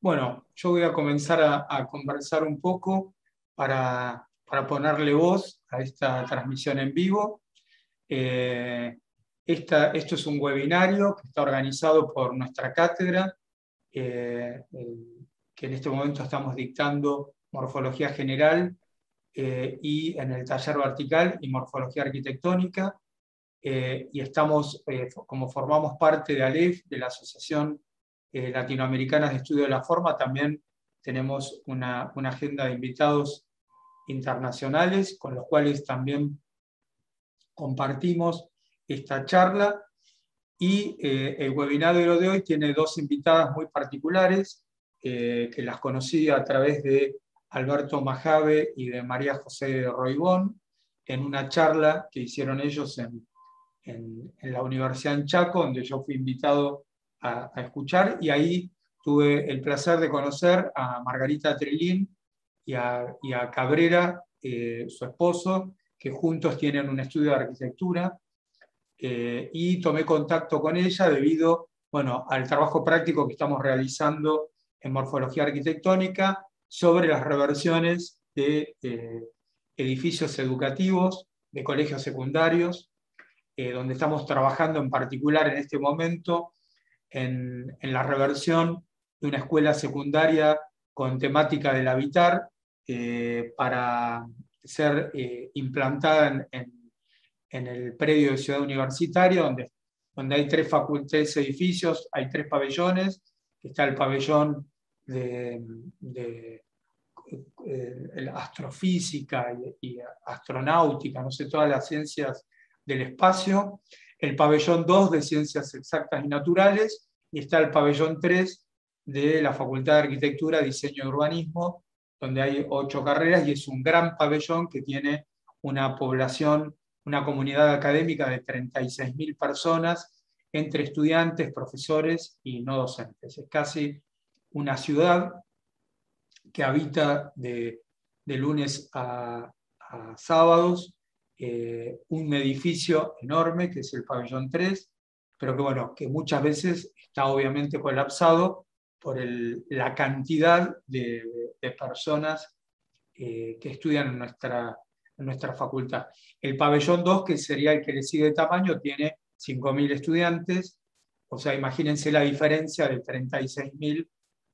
Bueno, yo voy a comenzar a, conversar un poco para, ponerle voz a esta transmisión en vivo. Eh, esto es un webinario que está organizado por nuestra cátedra, eh, que en este momento estamos dictando morfología general eh, y en el taller vertical y morfología arquitectónica. y estamos, como formamos parte de ALEF, de la Asociación latinoamericanas de estudio de la forma, también tenemos una, agenda de invitados internacionales con los cuales también compartimos esta charla. Y eh, el webinario de hoy tiene dos invitadas muy particulares, eh, que las conocí a través de Alberto Majave y de María José Roibón, en una charla que hicieron ellos en, en la Universidad en Chaco, donde yo fui invitado a, escuchar y ahí tuve el placer de conocer a Margarita Trilín y a, Cabrera, eh, su esposo, que juntos tienen un estudio de arquitectura, eh, y tomé contacto con ella debido bueno, al trabajo práctico que estamos realizando en morfología arquitectónica sobre las reversiones de eh, edificios educativos, de colegios secundarios, donde estamos trabajando en particular en este momento en, la reversión de una escuela secundaria con temática del habitar eh, para ser eh, implantada en, el predio de Ciudad Universitaria, donde, hay tres facultades, edificios, hay tres pabellones, está el pabellón de, eh, astrofísica y, y astronáutica, no sé, todas las ciencias del espacio, el pabellón 2 de Ciencias Exactas y Naturales y está el pabellón 3 de la Facultad de Arquitectura, Diseño y Urbanismo, donde hay ocho carreras y es un gran pabellón que tiene una población, una comunidad académica de 36.000 personas entre estudiantes, profesores y no docentes. Es casi una ciudad que habita de, lunes a sábados eh, un edificio enorme que es el pabellón 3, pero que, bueno, que muchas veces está obviamente colapsado por la cantidad de, personas eh, que estudian en nuestra, nuestra facultad. El pabellón 2, que sería el que le sigue de tamaño, tiene 5.000 estudiantes, o sea, imagínense la diferencia de 36.000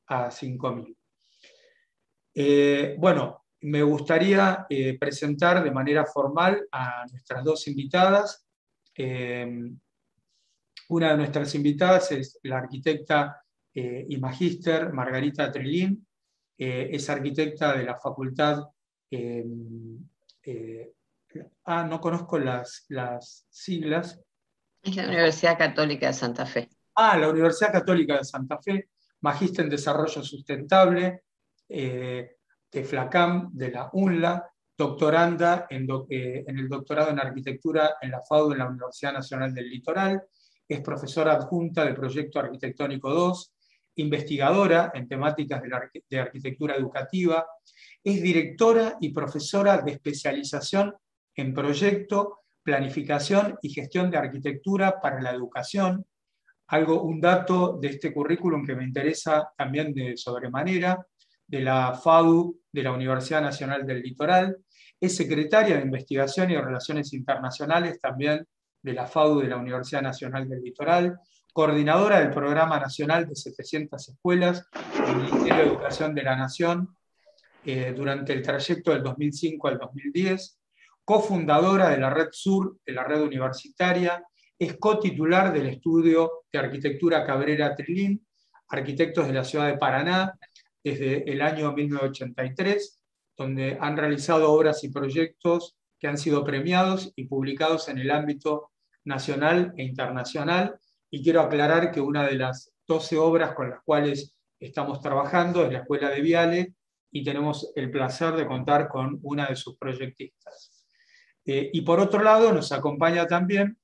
a 5.000. Eh, bueno, me gustaría eh, presentar de manera formal a nuestras dos invitadas. Eh, una de nuestras invitadas es la arquitecta eh, y magíster Margarita Trilín, es arquitecta de la facultad... ah, no conozco las, siglas. Es la Universidad Católica de Santa Fe. Ah, la Universidad Católica de Santa Fe, magíster en Desarrollo Sustentable, flacam de la UNLA, doctoranda eh, en, el doctorado en arquitectura en la FAU de la Universidad Nacional del Litoral, es profesora adjunta del Proyecto Arquitectónico 2, investigadora en temáticas de, de arquitectura educativa, es directora y profesora de especialización en proyecto, planificación y gestión de arquitectura para la educación. Algo, un dato de este currículum que me interesa también de sobremanera, de la FAU de la Universidad Nacional del Litoral, es secretaria de Investigación y Relaciones Internacionales también de la FAU de la Universidad Nacional del Litoral, coordinadora del Programa Nacional de 700 Escuelas del Ministerio de Educación de la Nación eh, durante el trayecto del 2005 al 2010, cofundadora de la Red Sur, de la red universitaria, es cotitular del estudio de arquitectura Cabrera Trilín, Arquitectos de la Ciudad de Paraná, desde el año 1983, donde han realizado obras y proyectos que han sido premiados y publicados en el ámbito nacional e internacional. Y quiero aclarar que una de las 12 obras con las cuales estamos trabajando es la Escuela de Viale y tenemos el placer de contar con una de sus proyectistas. Eh, y por otro lado, nos acompaña también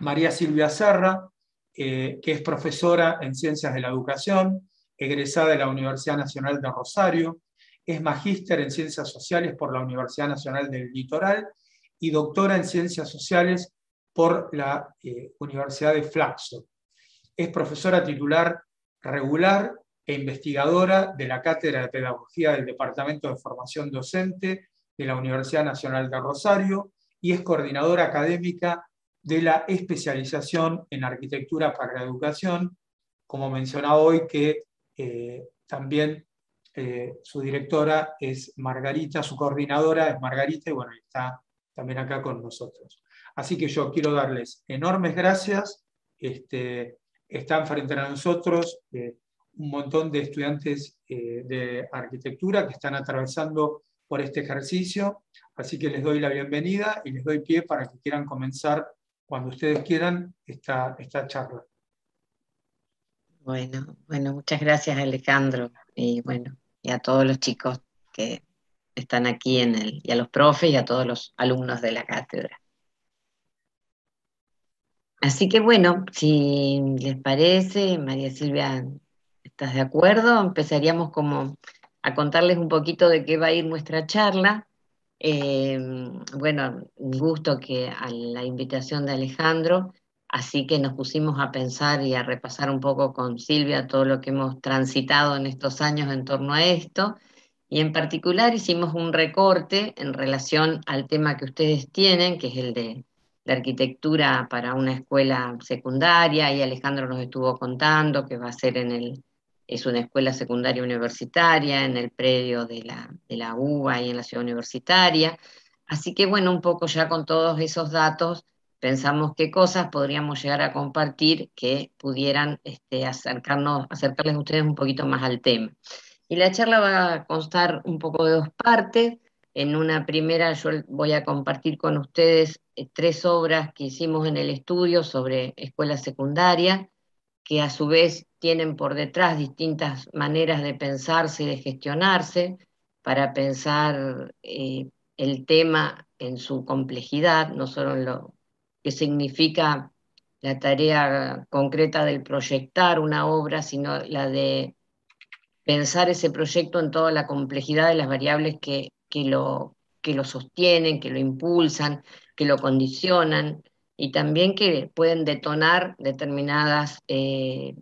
María Silvia Serra, eh, que es profesora en Ciencias de la Educación, egresada de la Universidad Nacional de Rosario, es magíster en Ciencias Sociales por la Universidad Nacional del Litoral y doctora en Ciencias Sociales por la eh, Universidad de Flaxo. Es profesora titular regular e investigadora de la Cátedra de Pedagogía del Departamento de Formación Docente de la Universidad Nacional de Rosario y es coordinadora académica de la especialización en arquitectura para la educación, como mencionaba hoy, que eh, también eh, su directora es Margarita, su coordinadora es Margarita y bueno, está también acá con nosotros. Así que yo quiero darles enormes gracias. Este, están frente a nosotros eh, un montón de estudiantes de arquitectura que están atravesando por este ejercicio. Así que les doy la bienvenida y les doy pie para que quieran comenzar cuando ustedes quieran esta charla. Bueno, muchas gracias Alejandro y y a todos los chicos que están aquí en y a los profes y a todos los alumnos de la cátedra. Así que bueno, si les parece, María Silvia, ¿estás de acuerdo? Empezaríamos como a contarles un poquito de qué va a ir nuestra charla. Eh, bueno, un gusto que a la invitación de Alejandro Así que nos pusimos a pensar y a repasar un poco con Silvia todo lo que hemos transitado en estos años en torno a esto. Y en particular hicimos un recorte en relación al tema que ustedes tienen, que es el de la arquitectura para una escuela secundaria. Y Alejandro nos estuvo contando que va a ser en el, es una escuela secundaria universitaria, en el predio de la, de la UBA y en la ciudad universitaria. Así que bueno, un poco ya con todos esos datos pensamos qué cosas podríamos llegar a compartir que pudieran este, acercarnos, acercarles a ustedes un poquito más al tema. Y la charla va a constar un poco de dos partes. En una primera yo voy a compartir con ustedes eh, tres obras que hicimos en el estudio sobre escuela secundaria, que a su vez tienen por detrás distintas maneras de pensarse y de gestionarse para pensar eh, el tema en su complejidad, no solo en lo que significa la tarea concreta del proyectar una obra, sino la de pensar ese proyecto en toda la complejidad de las variables que, que, lo, que lo sostienen, que lo impulsan, que lo condicionan y también que pueden detonar determinadas eh,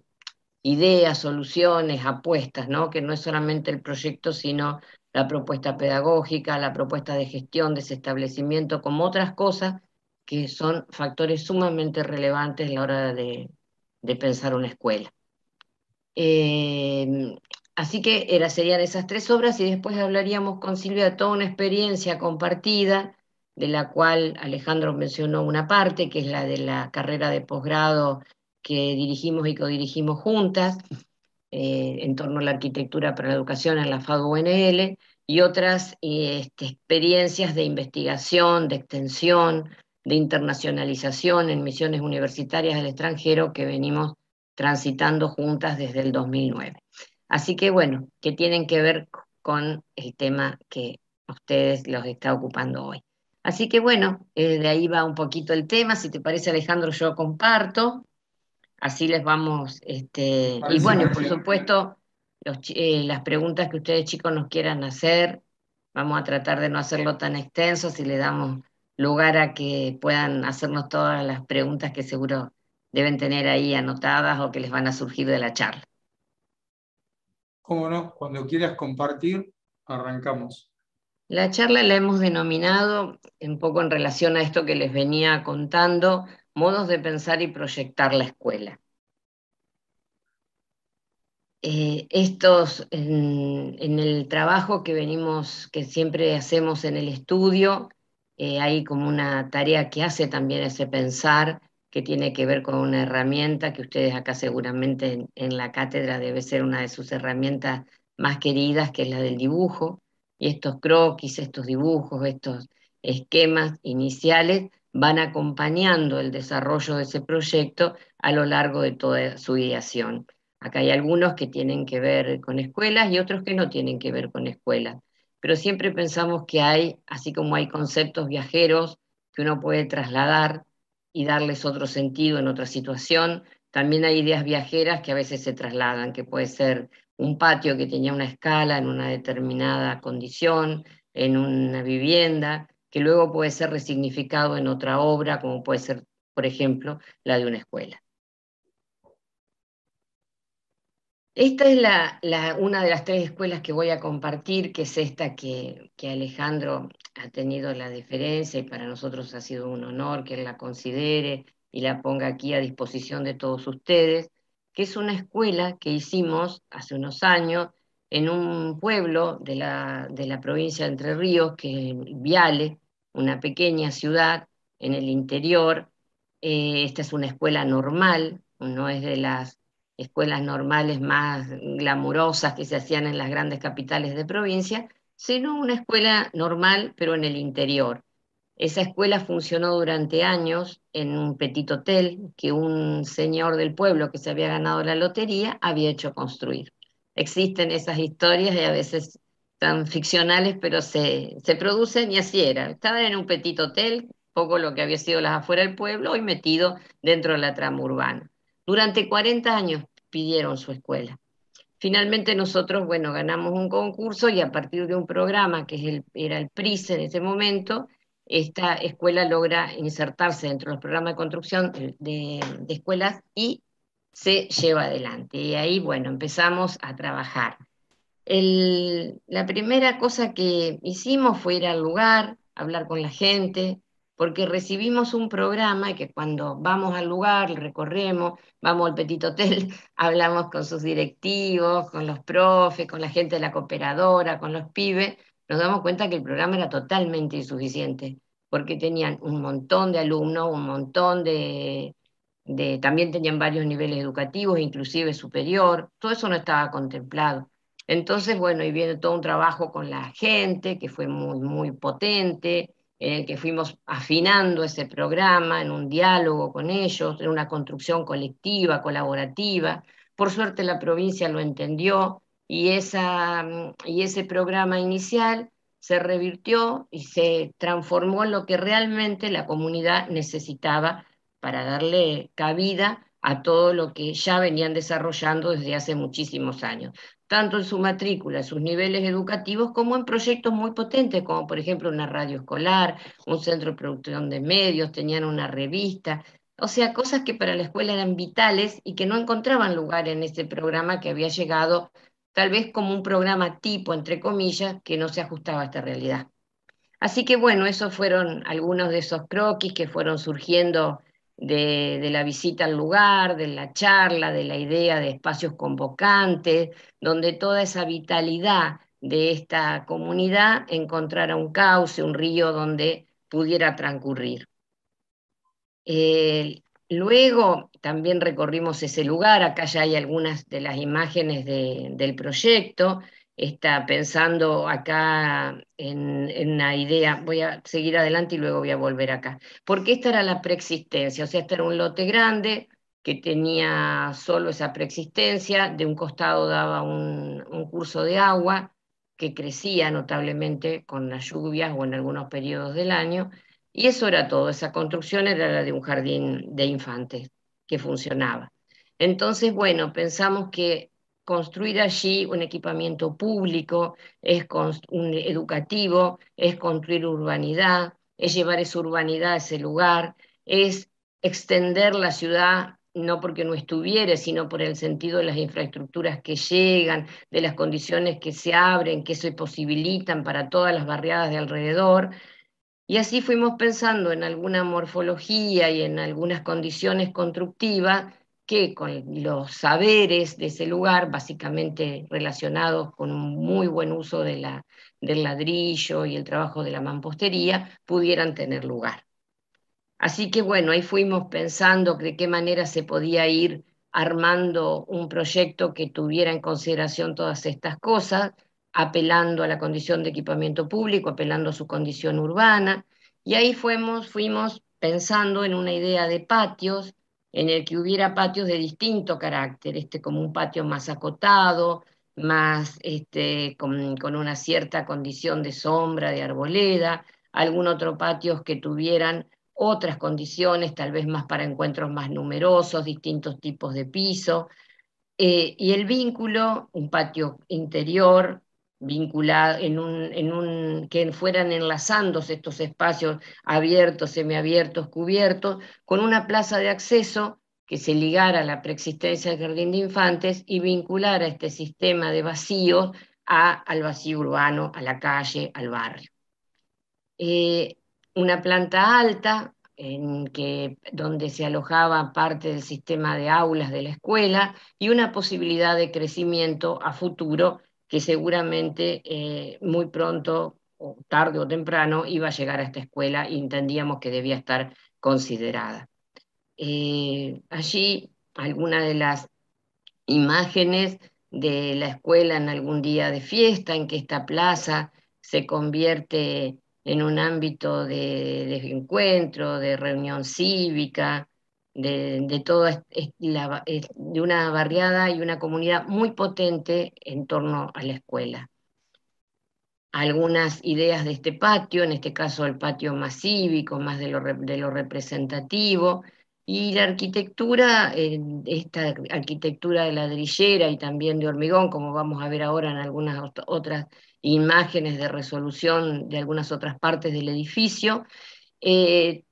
ideas, soluciones, apuestas, ¿no? que no es solamente el proyecto, sino la propuesta pedagógica, la propuesta de gestión de ese establecimiento, como otras cosas que son factores sumamente relevantes a la hora de, pensar una escuela. Eh, así que era, serían esas tres obras y después hablaríamos con Silvia de toda una experiencia compartida, de la cual Alejandro mencionó una parte, que es la de la carrera de posgrado que dirigimos y codirigimos juntas, eh, en torno a la arquitectura para la educación en la FADU-UNL, y otras eh, este, experiencias de investigación, de extensión, de internacionalización en misiones universitarias del extranjero que venimos transitando juntas desde el 2009. Así que bueno, que tienen que ver con el tema que a ustedes los está ocupando hoy. Así que bueno, eh, de ahí va un poquito el tema. Si te parece Alejandro, yo comparto. Así les vamos, este, y bueno, por supuesto, eh, las preguntas que ustedes chicos nos quieran hacer, vamos a tratar de no hacerlo tan extenso si le damos lugar a que puedan hacernos todas las preguntas que seguro deben tener ahí anotadas o que les van a surgir de la charla. Cómo no, cuando quieras compartir, arrancamos. La charla la hemos denominado, un poco en relación a esto que les venía contando, modos de pensar y proyectar la escuela. Eh, estos, en, el trabajo que venimos, que siempre hacemos en el estudio, eh, hay como una tarea que hace también ese pensar que tiene que ver con una herramienta que ustedes acá seguramente en, en la cátedra debe ser una de sus herramientas más queridas, que es la del dibujo. Y estos croquis, estos dibujos, estos esquemas iniciales van acompañando el desarrollo de ese proyecto a lo largo de toda su ideación. Acá hay algunos que tienen que ver con escuelas y otros que no tienen que ver con escuelas pero siempre pensamos que hay, así como hay conceptos viajeros que uno puede trasladar y darles otro sentido en otra situación, también hay ideas viajeras que a veces se trasladan, que puede ser un patio que tenía una escala en una determinada condición, en una vivienda, que luego puede ser resignificado en otra obra, como puede ser, por ejemplo, la de una escuela. Esta es la, una de las tres escuelas que voy a compartir, que es esta que, Alejandro ha tenido la diferencia y para nosotros ha sido un honor que la considere y la ponga aquí a disposición de todos ustedes, que es una escuela que hicimos hace unos años en un pueblo de la, de la provincia de Entre Ríos, que es Viale, una pequeña ciudad en el interior. Eh, esta es una escuela normal, no es de las escuelas normales más glamurosas que se hacían en las grandes capitales de provincia, sino una escuela normal, pero en el interior. Esa escuela funcionó durante años en un petit hotel que un señor del pueblo que se había ganado la lotería había hecho construir. Existen esas historias y a veces tan ficcionales, pero se, producen y así era. Estaban en un petit hotel, poco lo que había sido las afuera del pueblo, y metido dentro de la trama urbana. Durante 40 años pidieron su escuela. Finalmente nosotros, bueno, ganamos un concurso y a partir de un programa que era el PRIS e en ese momento, esta escuela logra insertarse dentro del los programas de construcción de, escuelas y se lleva adelante. Y ahí, bueno, empezamos a trabajar. la primera cosa que hicimos fue ir al lugar, hablar con la gente, porque recibimos un programa y que cuando vamos al lugar, recorremos, vamos al Petit Hotel, hablamos con sus directivos, con los profes, con la gente de la cooperadora, con los pibes, nos damos cuenta que el programa era totalmente insuficiente, porque tenían un montón de alumnos, un montón de, también tenían varios niveles educativos, inclusive superior, todo eso no estaba contemplado. Entonces, bueno, y viene todo un trabajo con la gente que fue muy, muy potente, en eh, el que fuimos afinando ese programa, en un diálogo con ellos, en una construcción colectiva, colaborativa. Por suerte la provincia lo entendió y, esa, mm, y ese programa inicial se revirtió y se transformó en lo que realmente la comunidad necesitaba para darle cabida a todo lo que ya venían desarrollando desde hace muchísimos años tanto en su matrícula, sus niveles educativos, como en proyectos muy potentes, como por ejemplo una radio escolar, un centro de producción de medios, tenían una revista, o sea, cosas que para la escuela eran vitales y que no encontraban lugar en ese programa que había llegado tal vez como un programa tipo, entre comillas, que no se ajustaba a esta realidad. Así que bueno, esos fueron algunos de esos croquis que fueron surgiendo de, la visita al lugar, de la charla, de la idea de espacios convocantes, donde toda esa vitalidad de esta comunidad encontrara un cauce, un río donde pudiera transcurrir. Eh, luego también recorrimos ese lugar, acá ya hay algunas de las imágenes del proyecto, está pensando acá en, la una idea, voy a seguir adelante y luego voy a volver acá. Porque esta era la preexistencia, o sea, este era un lote grande que tenía solo esa preexistencia, de un costado daba un, un curso de agua que crecía notablemente con las lluvias o en algunos periodos del año, y eso era todo, esa construcción era la de un jardín de infantes que funcionaba. Entonces, bueno, pensamos que construir allí un equipamiento público, es un educativo, es construir urbanidad, es llevar esa urbanidad a ese lugar, es extender la ciudad no porque no estuviera, sino por el sentido de las infraestructuras que llegan, de las condiciones que se abren, que se posibilitan para todas las barriadas de alrededor. Y así fuimos pensando en alguna morfología y en algunas condiciones constructivas con los saberes de ese lugar, básicamente relacionados con un muy buen uso de la, del ladrillo y el trabajo de la mampostería, pudieran tener lugar. Así que bueno, ahí fuimos pensando de qué manera se podía ir armando un proyecto que tuviera en consideración todas estas cosas, apelando a la condición de equipamiento público, apelando a su condición urbana, y ahí fuimos, fuimos pensando en una idea de patios, en el que hubiera patios de distinto carácter, este, como un patio más acotado, más este, con, una cierta condición de sombra, de arboleda, algún otro patio que tuvieran otras condiciones, tal vez más para encuentros más numerosos, distintos tipos de piso, eh, y el vínculo, un patio interior en un, que fueran enlazándose estos espacios abiertos, semiabiertos, cubiertos, con una plaza de acceso que se ligara a la preexistencia del jardín de infantes y vinculara este sistema de vacíos al vacío urbano, a la calle, al barrio. Eh, una planta alta en donde se alojaba parte del sistema de aulas de la escuela y una posibilidad de crecimiento a futuro que seguramente eh, muy pronto, o tarde o temprano, iba a llegar a esta escuela y entendíamos que debía estar considerada. Eh, allí, algunas de las imágenes de la escuela en algún día de fiesta, en que esta plaza se convierte en un ámbito de, de encuentro, de reunión cívica, de, toda de una barriada y una comunidad muy potente en torno a la escuela. Algunas ideas de este patio, en este caso el patio más cívico, más de lo, representativo, y la arquitectura, eh, esta arquitectura de ladrillera y también de hormigón, como vamos a ver ahora en algunas otras imágenes de resolución de algunas otras partes del edificio, eh,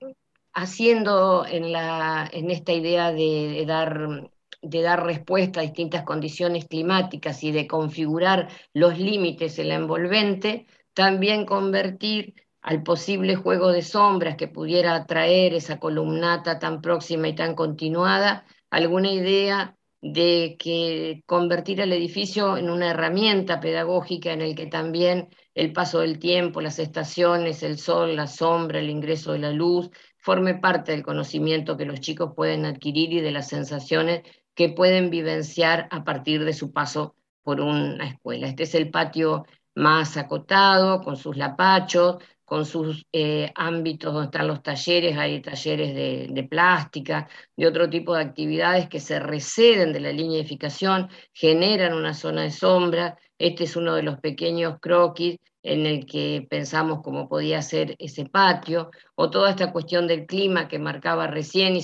haciendo en, esta idea de, dar, respuesta a distintas condiciones climáticas y de configurar los límites en la envolvente, también convertir al posible juego de sombras que pudiera atraer esa columnata tan próxima y tan continuada, alguna idea de que convertir el edificio en una herramienta pedagógica en el que también el paso del tiempo, las estaciones, el sol, la sombra, el ingreso de la luz, forme parte del conocimiento que los chicos pueden adquirir y de las sensaciones que pueden vivenciar a partir de su paso por una escuela. Este es el patio más acotado, con sus lapachos, con sus eh, ámbitos donde están los talleres, hay talleres de, plástica, de otro tipo de actividades que se receden de la línea de edificación, generan una zona de sombra. Este es uno de los pequeños croquis en el que pensamos cómo podía ser ese patio, o toda esta cuestión del clima que marcaba recién y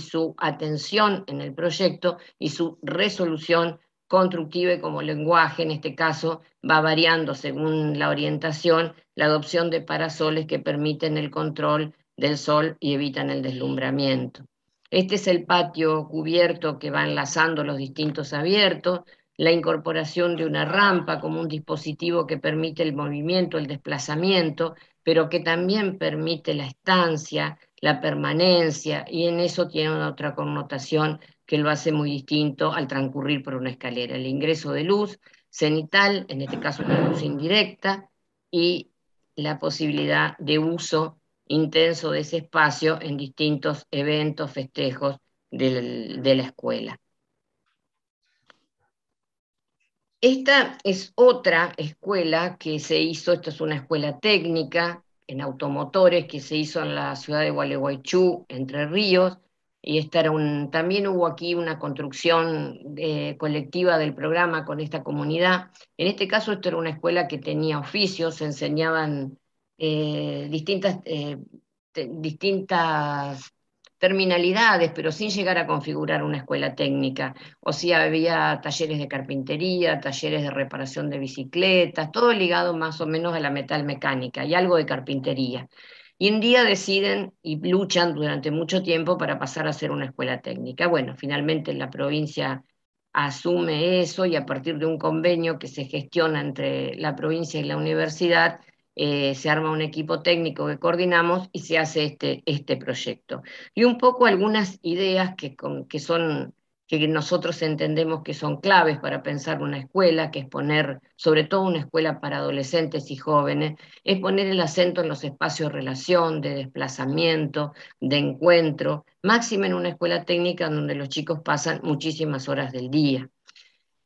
su, atención en el proyecto y su resolución constructiva y como lenguaje, en este caso, va variando según la orientación, la adopción de parasoles que permiten el control del sol y evitan el deslumbramiento. Este es el patio cubierto que va enlazando los distintos abiertos, la incorporación de una rampa como un dispositivo que permite el movimiento, el desplazamiento, pero que también permite la estancia, la permanencia, y en eso tiene una otra connotación que lo hace muy distinto al transcurrir por una escalera. El ingreso de luz cenital, en este caso una luz indirecta, y la posibilidad de uso intenso de ese espacio en distintos eventos, festejos de la escuela. Esta es otra escuela que se hizo, esta es una escuela técnica en automotores que se hizo en la ciudad de Gualeguaychú, Entre Ríos, y también hubo aquí una construcción eh, colectiva del programa con esta comunidad. En este caso, esto era una escuela que tenía oficios, se enseñaban eh, distintas, eh, distintas terminalidades, pero sin llegar a configurar una escuela técnica. O si había talleres de carpintería, talleres de reparación de bicicletas, todo ligado más o menos a la metalmecánica y algo de carpintería. Y un día deciden y luchan durante mucho tiempo para pasar a ser una escuela técnica. Bueno, finalmente la provincia asume eso y a partir de un convenio que se gestiona entre la provincia y la universidad, eh, se arma un equipo técnico que coordinamos y se hace este, este proyecto. Y un poco algunas ideas que, que, son, que nosotros entendemos que son claves para pensar una escuela, que es poner, sobre todo una escuela para adolescentes y jóvenes, es poner el acento en los espacios de relación, de desplazamiento, de encuentro, máximo en una escuela técnica donde los chicos pasan muchísimas horas del día.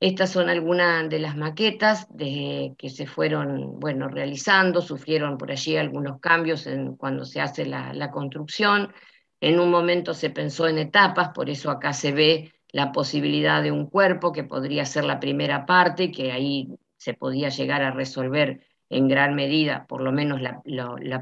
Estas son algunas de las maquetas que se fueron bueno, realizando, sufrieron por allí algunos cambios cuando se hace la, construcción. En un momento se pensó en etapas, por eso acá se ve la posibilidad de un cuerpo que podría ser la primera parte, que ahí se podía llegar a resolver en gran medida, por lo menos la,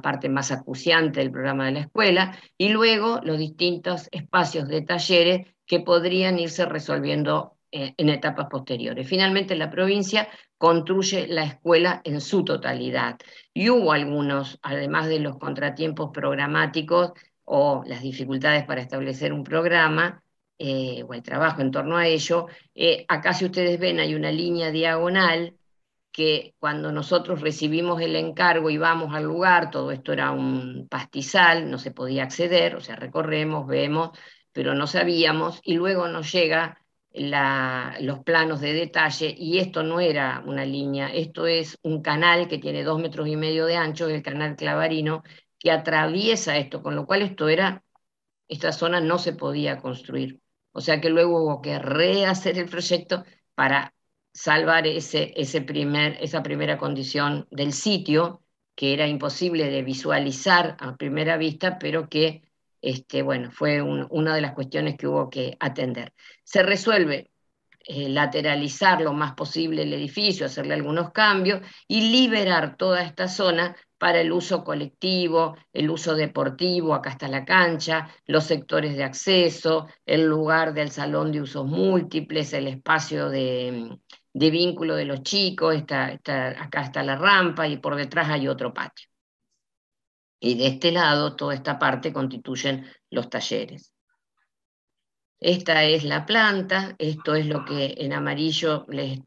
parte más acuciante del programa de la escuela, y luego los distintos espacios de talleres que podrían irse resolviendo eh, en etapas posteriores. Finalmente, la provincia construye la escuela en su totalidad. Y hubo algunos, además de los contratiempos programáticos o las dificultades para establecer un programa, eh, o el trabajo en torno a ello. Eh, acá si ustedes ven hay una línea diagonal que cuando nosotros recibimos el encargo y vamos al lugar, todo esto era un pastizal, no se podía acceder, o sea, recorremos, vemos, pero no sabíamos, y luego nos llega los planos de detalle y esto no era una línea, esto es un canal que tiene dos metros y medio de ancho, el canal clavarino, que atraviesa esto, con lo cual esto era, esta zona no se podía construir. O sea que luego hubo que rehacer el proyecto para salvar ese, ese primer, esa primera condición del sitio, que era imposible de visualizar a primera vista, pero que este, bueno, fue una de las cuestiones que hubo que atender. Se resuelve eh, lateralizar lo más posible el edificio, hacerle algunos cambios y liberar toda esta zona para el uso colectivo, el uso deportivo, acá está la cancha, los sectores de acceso, el lugar del salón de usos múltiples, el espacio de, vínculo de los chicos, está, acá está la rampa y por detrás hay otro patio. Y de este lado, toda esta parte constituyen los talleres. Esta es la planta, esto es lo que en amarillo les,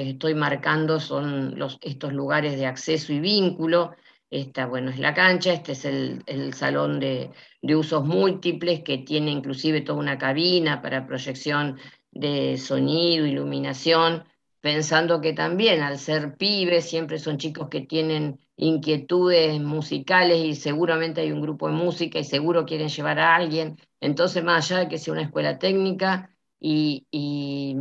estoy marcando, son los, estos lugares de acceso y vínculo. Esta, bueno, es la cancha, este es el, el salón de, de, usos múltiples que tiene inclusive toda una cabina para proyección de sonido, iluminación, pensando que también al ser pibes siempre son chicos que tienen inquietudes musicales y seguramente hay un grupo de música y seguro quieren llevar a alguien. Entonces, más allá de que sea una escuela técnica y, y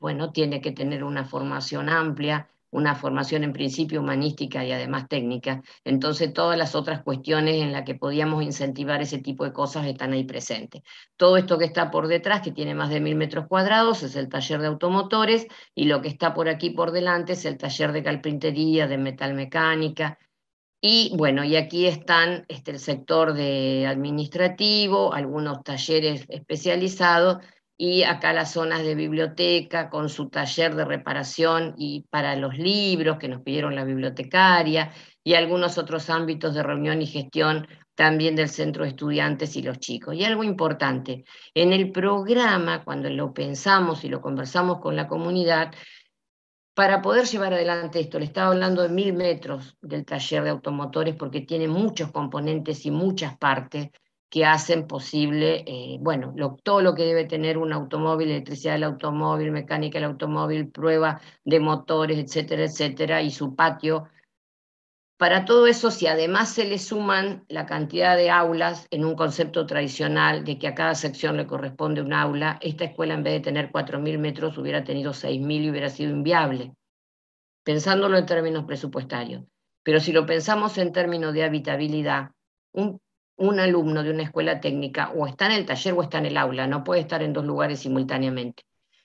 bueno, tiene que tener una formación amplia una formación en principio humanística y además técnica, entonces todas las otras cuestiones en las que podíamos incentivar ese tipo de cosas están ahí presentes. Todo esto que está por detrás, que tiene más de mil metros cuadrados, es el taller de automotores, y lo que está por aquí por delante es el taller de carpintería, de metalmecánica, y bueno, y aquí están este, el sector de administrativo, algunos talleres especializados, y acá las zonas de biblioteca con su taller de reparación y para los libros que nos pidieron la bibliotecaria y algunos otros ámbitos de reunión y gestión también del centro de estudiantes y los chicos. Y algo importante, en el programa, cuando lo pensamos y lo conversamos con la comunidad, para poder llevar adelante esto, le estaba hablando de mil metros del taller de automotores porque tiene muchos componentes y muchas partes, que hacen posible, eh, bueno, todo lo que debe tener un automóvil, electricidad del automóvil, mecánica del automóvil, prueba de motores, etcétera, etcétera, y su patio. Para todo eso, si además se le suman la cantidad de aulas en un concepto tradicional de que a cada sección le corresponde un aula, esta escuela en vez de tener 4.000 metros hubiera tenido 6.000 y hubiera sido inviable, pensándolo en términos presupuestarios. Pero si lo pensamos en términos de habitabilidad, un un alumno de una escuela técnica o está en el taller o está en el aula, no puede estar en dos lugares simultáneamente.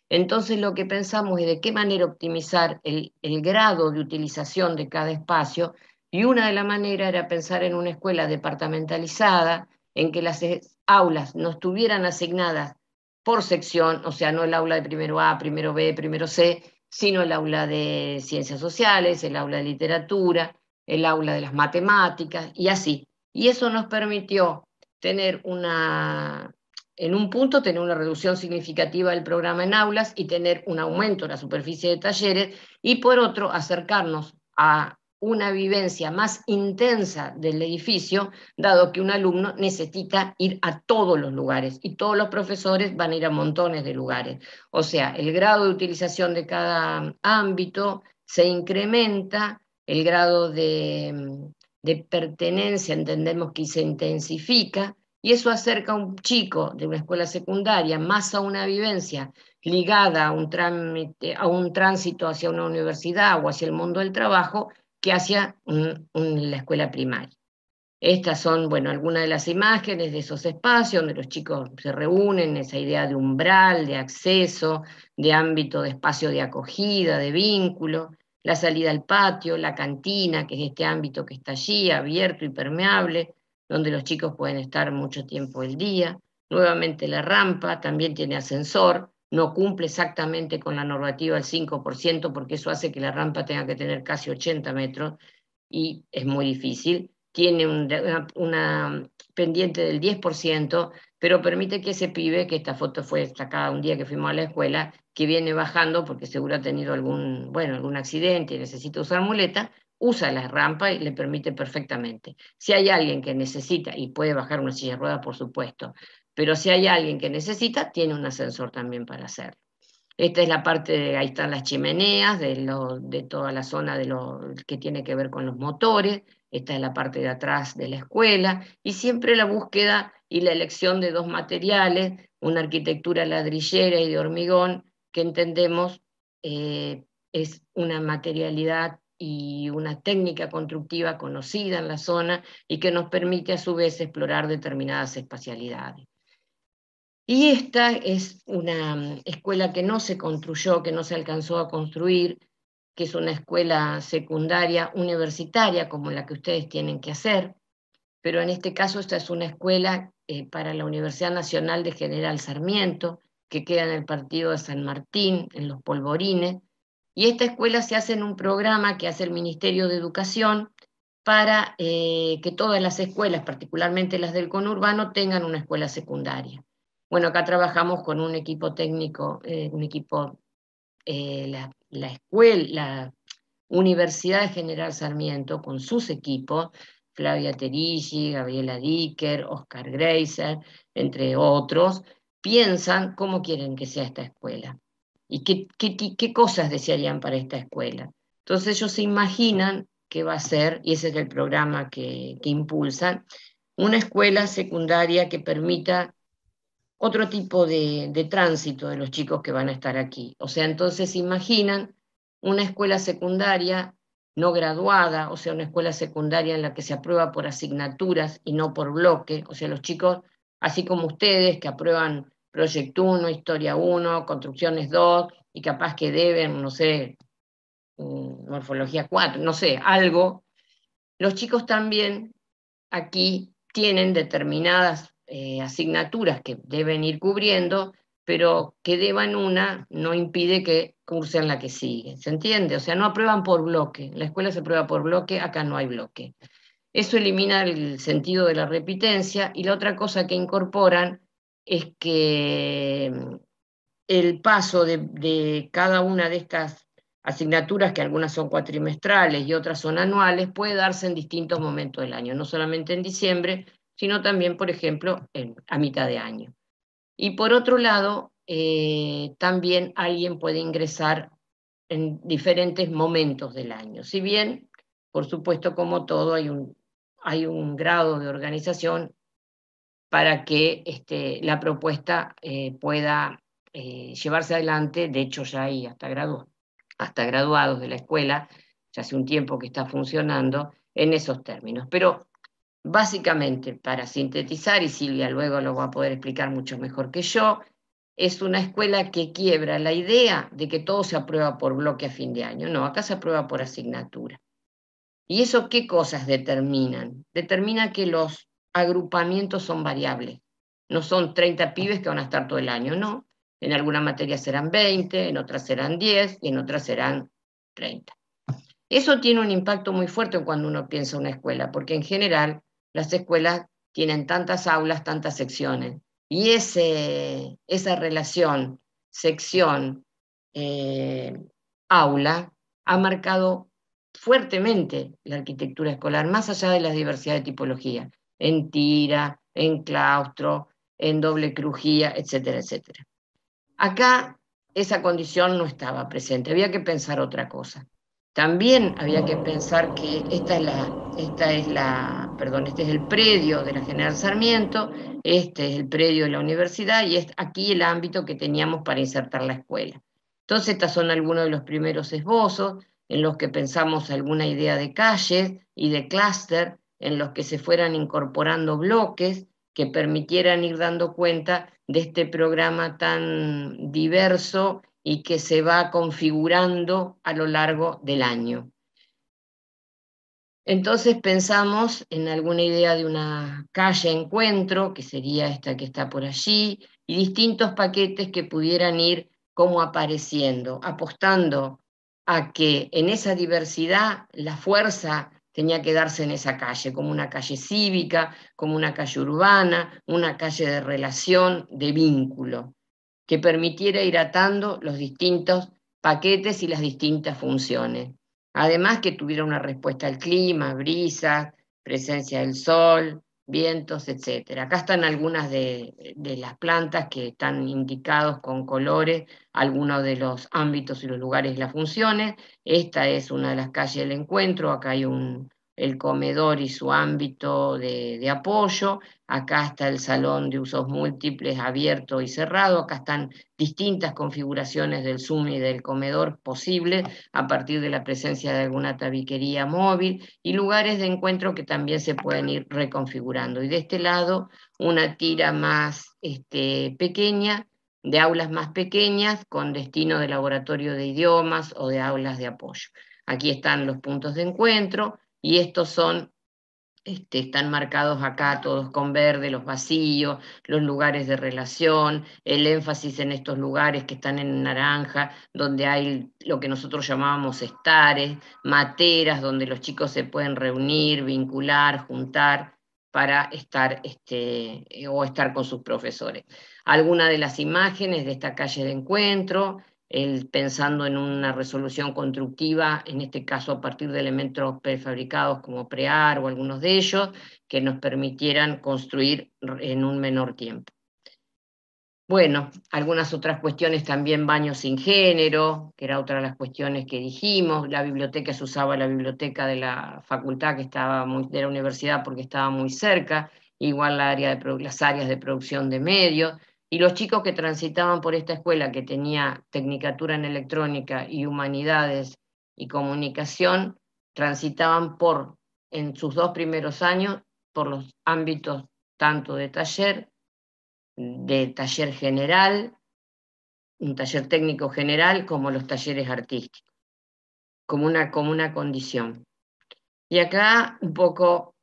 Entonces lo que pensamos es de qué manera optimizar el, grado de utilización de cada espacio y una de las maneras era pensar en una escuela departamentalizada, en que las aulas no estuvieran asignadas por sección, o sea, no el aula de primero A, primero B, primero C, sino el aula de ciencias sociales, el aula de literatura, el aula de las matemáticas y así. Y eso nos permitió tener una, en un punto, tener una reducción significativa del programa en aulas y tener un aumento en la superficie de talleres, y por otro, acercarnos a una vivencia más intensa del edificio, dado que un alumno necesita ir a todos los lugares y todos los profesores van a ir a montones de lugares. O sea, el grado de utilización de cada ámbito se incrementa, el grado de de pertenencia entendemos que se intensifica y eso acerca a un chico de una escuela secundaria más a una vivencia ligada a un, a un tránsito hacia una universidad o hacia el mundo del trabajo que hacia la escuela primaria. Estas son, bueno, algunas de las imágenes de esos espacios donde los chicos se reúnen, esa idea de umbral, de acceso, de ámbito de espacio de acogida, de vínculo la salida al patio, la cantina, que es este ámbito que está allí, abierto y permeable, donde los chicos pueden estar mucho tiempo el día. Nuevamente la rampa también tiene ascensor, no cumple exactamente con la normativa del 5%, porque eso hace que la rampa tenga que tener casi 80 metros y es muy difícil. Tiene una, una pendiente del 10%, pero permite que ese pibe, que esta foto fue sacada un día que fuimos a la escuela, que viene bajando porque seguro ha tenido algún, bueno, algún accidente y necesita usar muleta, usa la rampa y le permite perfectamente. Si hay alguien que necesita, y puede bajar una silla de ruedas, por supuesto, pero si hay alguien que necesita, tiene un ascensor también para hacerlo. Esta es la parte, de, ahí están las chimeneas, de, de toda la zona de lo que tiene que ver con los motores, esta es la parte de atrás de la escuela, y siempre la búsqueda y la elección de dos materiales, una arquitectura ladrillera y de hormigón, que entendemos eh, es una materialidad y una técnica constructiva conocida en la zona y que nos permite a su vez explorar determinadas espacialidades. Y esta es una mm, escuela que no se construyó, que no se alcanzó a construir, que es una escuela secundaria universitaria como la que ustedes tienen que hacer, pero en este caso esta es una escuela eh, para la Universidad Nacional de General Sarmiento, que queda en el partido de San Martín, en los Polvorines, y esta escuela se hace en un programa que hace el Ministerio de Educación para eh, que todas las escuelas, particularmente las del conurbano, tengan una escuela secundaria. Bueno, acá trabajamos con un equipo técnico, eh, un equipo, la, la, escuela, la Universidad de General Sarmiento, con sus equipos, Flavia Terigi, Gabriela Dicker, Oscar Greiser, entre otros, piensan cómo quieren que sea esta escuela y qué, cosas desearían para esta escuela. Entonces ellos se imaginan qué va a ser, y ese es el programa que, impulsan, una escuela secundaria que permita otro tipo de, de, tránsito de los chicos que van a estar aquí. O sea, entonces imaginan una escuela secundaria no graduada, o sea, una escuela secundaria en la que se aprueba por asignaturas y no por bloque, o sea, los chicos, así como ustedes que aprueban Proyecto 1, Historia 1, Construcciones 2, y capaz que deben, no sé, mm, Morfología 4, no sé, algo, los chicos también aquí tienen determinadas eh, asignaturas que deben ir cubriendo pero que deban una no impide que cursen la que sigue. ¿Se entiende? O sea, no aprueban por bloque. La escuela se aprueba por bloque, acá no hay bloque. Eso elimina el sentido de la repitencia y la otra cosa que incorporan es que el paso de, cada una de estas asignaturas, que algunas son cuatrimestrales y otras son anuales, puede darse en distintos momentos del año, no solamente en diciembre, sino también, por ejemplo, a mitad de año. Y por otro lado, eh, también alguien puede ingresar en diferentes momentos del año. Si bien, por supuesto, como todo, hay un, hay un grado de organización para que este, la propuesta eh, pueda eh, llevarse adelante. De hecho, ya hay hasta, hasta graduados de la escuela, ya hace un tiempo que está funcionando en esos términos. Pero Básicamente, para sintetizar, y Silvia luego lo va a poder explicar mucho mejor que yo, es una escuela que quiebra la idea de que todo se aprueba por bloque a fin de año. No, acá se aprueba por asignatura. ¿Y eso qué cosas determinan? Determina que los agrupamientos son variables. No son 30 pibes que van a estar todo el año, no. En alguna materia serán 20, en otras serán 10 y en otras serán 30. Eso tiene un impacto muy fuerte cuando uno piensa una escuela, porque en general las escuelas tienen tantas aulas, tantas secciones. Y esa relación sección-aula eh, ha marcado fuertemente la arquitectura escolar, más allá de la diversidad de tipología, en tira, en claustro, en doble crujía, etcétera, etcétera. Acá esa condición no estaba presente, había que pensar otra cosa. También había que pensar que esta la, esta es la, perdón, este es el predio de la General Sarmiento, este es el predio de la universidad y es aquí el ámbito que teníamos para insertar la escuela. Entonces, estos son algunos de los primeros esbozos en los que pensamos alguna idea de calles y de clúster, en los que se fueran incorporando bloques que permitieran ir dando cuenta de este programa tan diverso y que se va configurando a lo largo del año. Entonces pensamos en alguna idea de una calle encuentro, que sería esta que está por allí, y distintos paquetes que pudieran ir como apareciendo, apostando a que en esa diversidad la fuerza tenía que darse en esa calle, como una calle cívica, como una calle urbana, una calle de relación, de vínculo que permitiera ir atando los distintos paquetes y las distintas funciones. Además que tuviera una respuesta al clima, brisas, presencia del sol, vientos, etc. Acá están algunas de, las plantas que están indicados con colores, algunos de los ámbitos y los lugares y las funciones. Esta es una de las calles del encuentro, acá hay un, el comedor y su ámbito de, apoyo, acá está el salón de usos múltiples abierto y cerrado, acá están distintas configuraciones del Zoom y del comedor posible, a partir de la presencia de alguna tabiquería móvil y lugares de encuentro que también se pueden ir reconfigurando. Y de este lado, una tira más este, pequeña, de aulas más pequeñas con destino de laboratorio de idiomas o de aulas de apoyo. Aquí están los puntos de encuentro, y estos son, este, están marcados acá todos con verde, los vacíos, los lugares de relación, el énfasis en estos lugares que están en naranja, donde hay lo que nosotros llamábamos estares, materas, donde los chicos se pueden reunir, vincular, juntar para estar este, o estar con sus profesores. Algunas de las imágenes de esta calle de encuentro, pensando en una resolución constructiva, en este caso a partir de elementos prefabricados como PREAR o algunos de ellos, que nos permitieran construir en un menor tiempo. Bueno, algunas otras cuestiones también, baños sin género, que era otra de las cuestiones que dijimos, la biblioteca se usaba la biblioteca de la facultad que estaba muy, de la universidad porque estaba muy cerca, igual área de, las áreas de producción de medios, y los chicos que transitaban por esta escuela, que tenía tecnicatura en electrónica y humanidades y comunicación, transitaban por, en sus dos primeros años, por los ámbitos tanto de taller, de taller general, un taller técnico general, como los talleres artísticos, como una, condición. Y acá un poco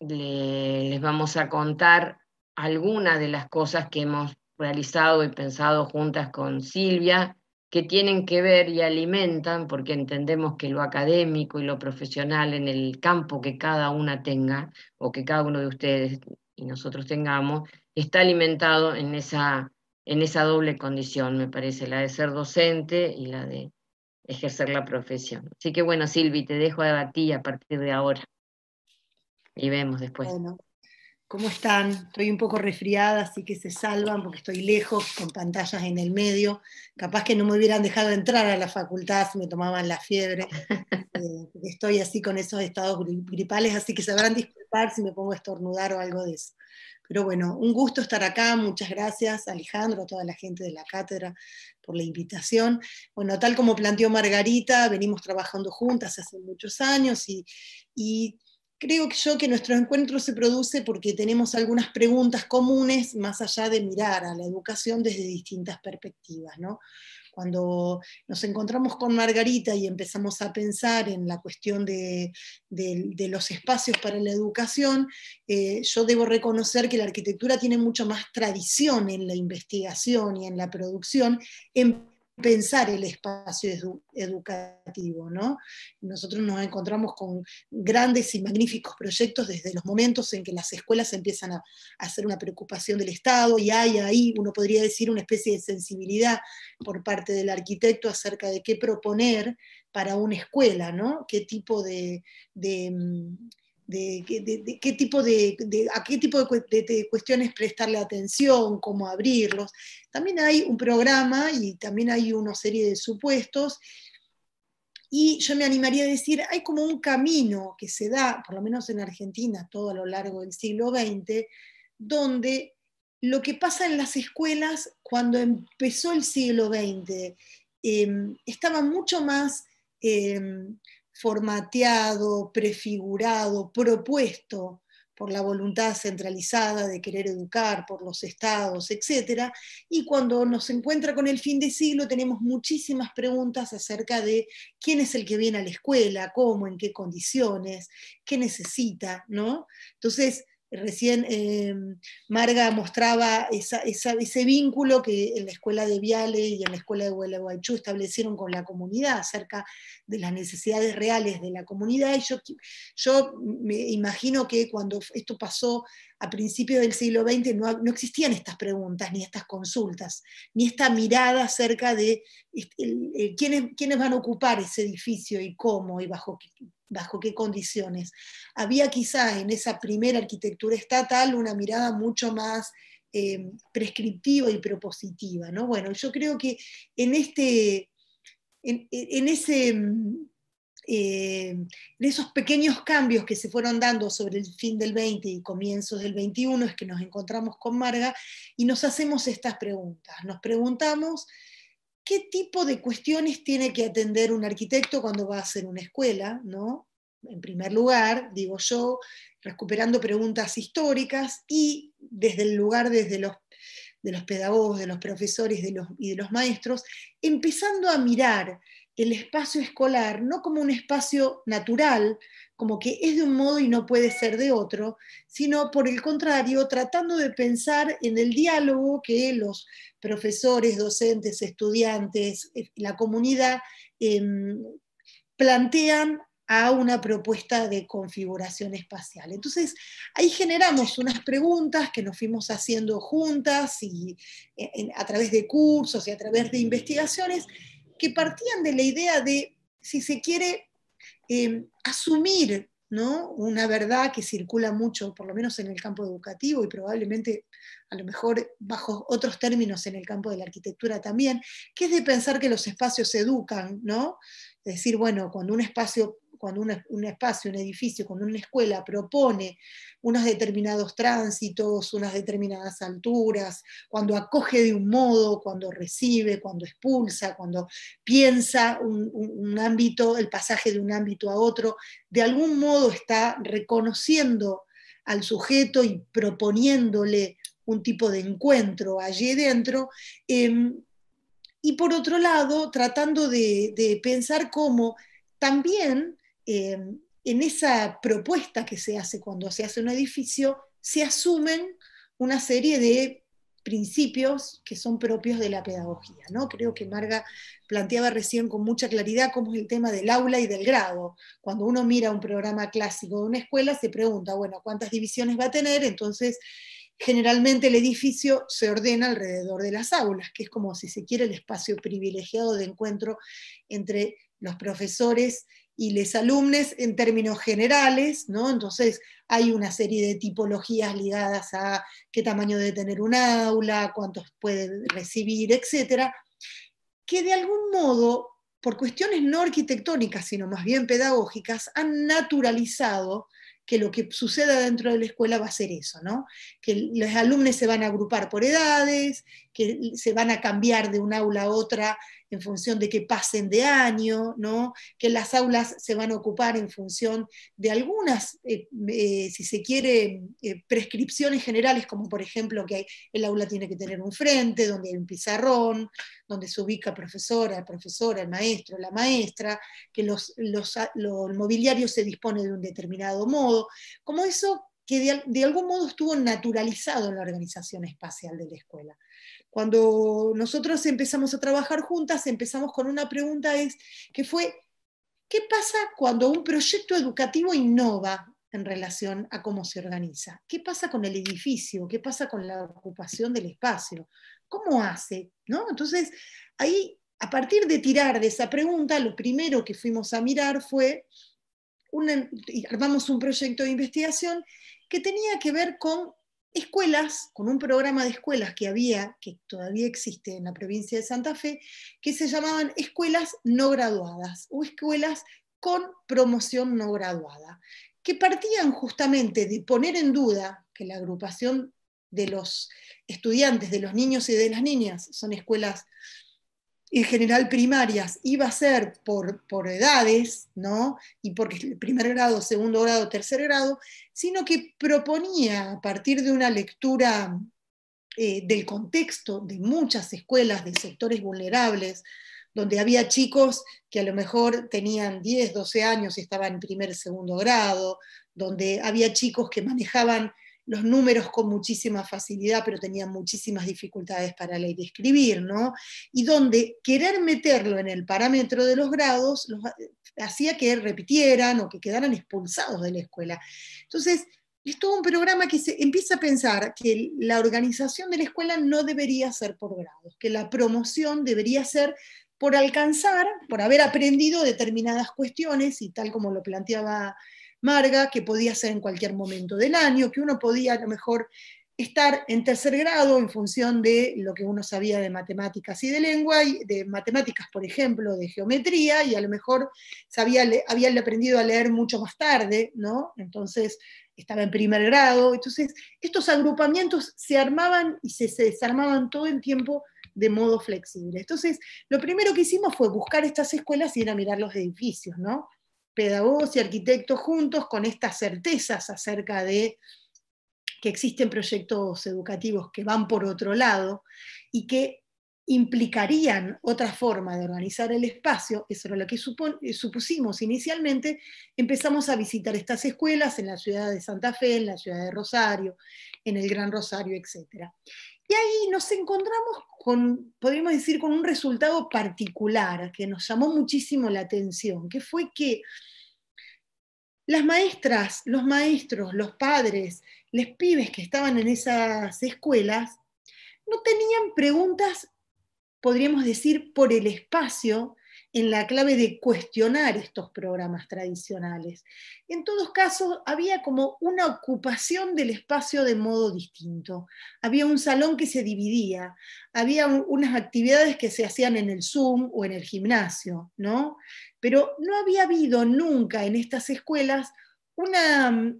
les vamos a contar algunas de las cosas que hemos realizado y pensado juntas con Silvia, que tienen que ver y alimentan, porque entendemos que lo académico y lo profesional en el campo que cada una tenga, o que cada uno de ustedes y nosotros tengamos, está alimentado en esa, en esa doble condición, me parece, la de ser docente y la de ejercer la profesión. Así que bueno, Silvi, te dejo a ti a partir de ahora. Y vemos después. ¿Cómo están? Estoy un poco resfriada, así que se salvan porque estoy lejos, con pantallas en el medio. Capaz que no me hubieran dejado entrar a la facultad si me tomaban la fiebre. Eh, estoy así con esos estados gripales, así que sabrán disculpar si me pongo a estornudar o algo de eso. Pero bueno, un gusto estar acá. Muchas gracias, Alejandro, a toda la gente de la cátedra por la invitación. Bueno, tal como planteó Margarita, venimos trabajando juntas hace muchos años y, y Creo que yo que nuestro encuentro se produce porque tenemos algunas preguntas comunes más allá de mirar a la educación desde distintas perspectivas. Cuando nos encontramos con Margarita y empezamos a pensar en la cuestión de, los espacios para la educación, eh, yo debo reconocer que la arquitectura tiene mucho más tradición en la investigación y en la producción, en pensar el espacio educativo. ¿no? Nosotros nos encontramos con grandes y magníficos proyectos desde los momentos en que las escuelas empiezan a, hacer una preocupación del Estado y hay ahí, uno podría decir, una especie de sensibilidad por parte del arquitecto acerca de qué proponer para una escuela, ¿no? qué tipo de mm, de, qué tipo de, a qué tipo de, cuestiones prestarle atención, cómo abrirlos. También hay un programa y también hay una serie de supuestos. Y yo me animaría a decir, hay como un camino que se da, por lo menos en Argentina, todo a lo largo del siglo XX, donde lo que pasa en las escuelas cuando empezó el siglo XX em, estaba mucho más em, formateado, prefigurado, propuesto por la voluntad centralizada de querer educar, por los estados, etc. Y cuando nos encuentra con el fin de siglo tenemos muchísimas preguntas acerca de quién es el que viene a la escuela, cómo, en qué condiciones, qué necesita, ¿no? Entonces, Recién em, Marga mostraba ese vínculo que en la escuela de Viale y en la escuela de Gualeguaychú establecieron con la comunidad acerca de las necesidades reales de la comunidad. Y yo, me imagino que cuando esto pasó a principios del siglo XX no, existían estas preguntas, ni estas consultas, ni esta mirada acerca de este, quiénes van a ocupar ese edificio y cómo y bajo qué bajo qué condiciones. Había quizás en esa primera arquitectura estatal una mirada mucho más eh, prescriptiva y propositiva. Bueno, yo creo que en, este, en, ese eh, en esos pequeños cambios que se fueron dando sobre el fin del 20 y comienzos del 21 es que nos encontramos con Marga y nos hacemos estas preguntas. Nos preguntamos qué tipo de cuestiones tiene que atender un arquitecto cuando va a hacer una escuela, ¿no? En primer lugar, digo yo, recuperando preguntas históricas y desde el lugar desde los, de los pedagogos, de los profesores de los, y de los maestros, empezando a mirar el espacio escolar no como un espacio natural, como que es de un modo y no puede ser de otro, sino por el contrario, tratando de pensar en el diálogo que los profesores, docentes, estudiantes, eh, la comunidad em, plantean a una propuesta de configuración espacial. Entonces, ahí generamos unas preguntas que nos fuimos haciendo juntas y eh, a través de cursos y a través de investigaciones que partían de la idea de, si se quiere, Em, asumir ¿no? una verdad que circula mucho, por lo menos en el campo educativo y probablemente a lo mejor bajo otros términos en el campo de la arquitectura también, que es de pensar que los espacios educan, ¿no? Es decir, bueno, cuando un espacio cuando un, espacio, un edificio, cuando una escuela propone unos determinados tránsitos, unas determinadas alturas, cuando acoge de un modo, cuando recibe, cuando expulsa, cuando piensa un, ámbito, el pasaje de un ámbito a otro, de algún modo está reconociendo al sujeto y proponiéndole un tipo de encuentro allí dentro. Em, y por otro lado, tratando de, pensar cómo también Em, en esa propuesta que se hace cuando se hace un edificio, se asumen una serie de principios que son propios de la pedagogía. ¿no? Creo que Marga planteaba recién con mucha claridad cómo es el tema del aula y del grado. Cuando uno mira un programa clásico de una escuela, se pregunta, bueno, ¿cuántas divisiones va a tener? Entonces, generalmente el edificio se ordena alrededor de las aulas, que es como si se quiere el espacio privilegiado de encuentro entre los profesores y les alumnos en términos generales, ¿no? Entonces hay una serie de tipologías ligadas a qué tamaño debe tener un aula, cuántos puede recibir, etcétera, que de algún modo, por cuestiones no arquitectónicas, sino más bien pedagógicas, han naturalizado que lo que suceda dentro de la escuela va a ser eso, ¿no? Que los alumnos se van a agrupar por edades, que se van a cambiar de un aula a otra en función de que pasen de año, que las aulas se van a ocupar en función de algunas, eh, eh, si se quiere, eh, prescripciones generales, como por ejemplo que el aula tiene que tener un frente, donde hay un pizarrón, donde se ubica profesora, profesora, el maestro, la maestra, que los, los, mobiliarios se dispone de un determinado modo, como eso que de, algún modo estuvo naturalizado en la organización espacial de la escuela. Cuando nosotros empezamos a trabajar juntas, empezamos con una pregunta es, que fue, ¿qué pasa cuando un proyecto educativo innova en relación a cómo se organiza? ¿Qué pasa con el edificio? ¿Qué pasa con la ocupación del espacio? ¿Cómo hace? ¿No? Entonces, ahí, a partir de tirar de esa pregunta, lo primero que fuimos a mirar fue, armamos un proyecto de investigación que tenía que ver con escuelas, con un programa de escuelas que había, que todavía existe en la provincia de Santa Fe, que se llamaban escuelas no graduadas o escuelas con promoción no graduada, que partían justamente de poner en duda que la agrupación de los estudiantes, de los niños y de las niñas, son escuelas en general primarias, iba a ser por, por edades, ¿no? Y porque primer grado, segundo grado, tercer grado, sino que proponía a partir de una lectura eh, del contexto de muchas escuelas de sectores vulnerables, donde había chicos que a lo mejor tenían 10, 12 años y estaban en primer, segundo grado, donde había chicos que manejaban los números con muchísima facilidad, pero tenía muchísimas dificultades para leer y escribir, ¿no? Y donde querer meterlo en el parámetro de los grados eh, hacía que repitieran o que quedaran expulsados de la escuela. Entonces, es todo un programa que se empieza a pensar que la organización de la escuela no debería ser por grados, que la promoción debería ser por alcanzar, por haber aprendido determinadas cuestiones y tal como lo planteaba Marga, que podía ser en cualquier momento del año, que uno podía a lo mejor estar en tercer grado en función de lo que uno sabía de matemáticas y de lengua, y de matemáticas, por ejemplo, de geometría, y a lo mejor sabía, había aprendido a leer mucho más tarde, ¿no? Entonces estaba en primer grado. Entonces, estos agrupamientos se armaban y se, desarmaban todo el tiempo de modo flexible. Entonces, lo primero que hicimos fue buscar estas escuelas y ir a mirar los edificios, ¿no? pedagogos y arquitectos juntos con estas certezas acerca de que existen proyectos educativos que van por otro lado y que implicarían otra forma de organizar el espacio, eso era lo que eh, supusimos inicialmente, empezamos a visitar estas escuelas en la ciudad de Santa Fe, en la ciudad de Rosario, en el Gran Rosario, etc. Y ahí nos encontramos con, podríamos decir, con un resultado particular que nos llamó muchísimo la atención, que fue que las maestras, los maestros, los padres, los pibes que estaban en esas escuelas, no tenían preguntas, podríamos decir, por el espacio, en la clave de cuestionar estos programas tradicionales. En todos casos, había como una ocupación del espacio de modo distinto. Había un salón que se dividía, había unas actividades que se hacían en el Zoom o en el gimnasio, ¿no? Pero no había habido nunca en estas escuelas una,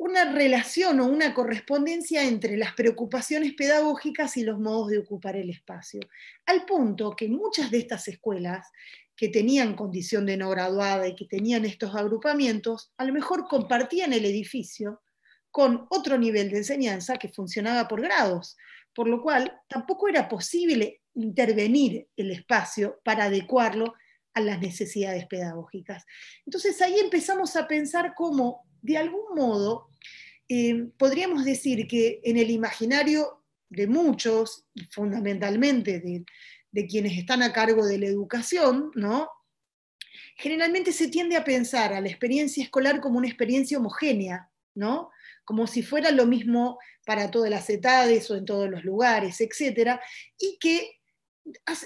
una relación o una correspondencia entre las preocupaciones pedagógicas y los modos de ocupar el espacio. Al punto que muchas de estas escuelas que tenían condición de no graduada y que tenían estos agrupamientos, a lo mejor compartían el edificio con otro nivel de enseñanza que funcionaba por grados, por lo cual tampoco era posible intervenir el espacio para adecuarlo a las necesidades pedagógicas. Entonces ahí empezamos a pensar cómo de algún modo, eh, podríamos decir que en el imaginario de muchos, fundamentalmente de, quienes están a cargo de la educación, ¿no? generalmente se tiende a pensar a la experiencia escolar como una experiencia homogénea, ¿no? como si fuera lo mismo para todas las edades o en todos los lugares, etc. Y que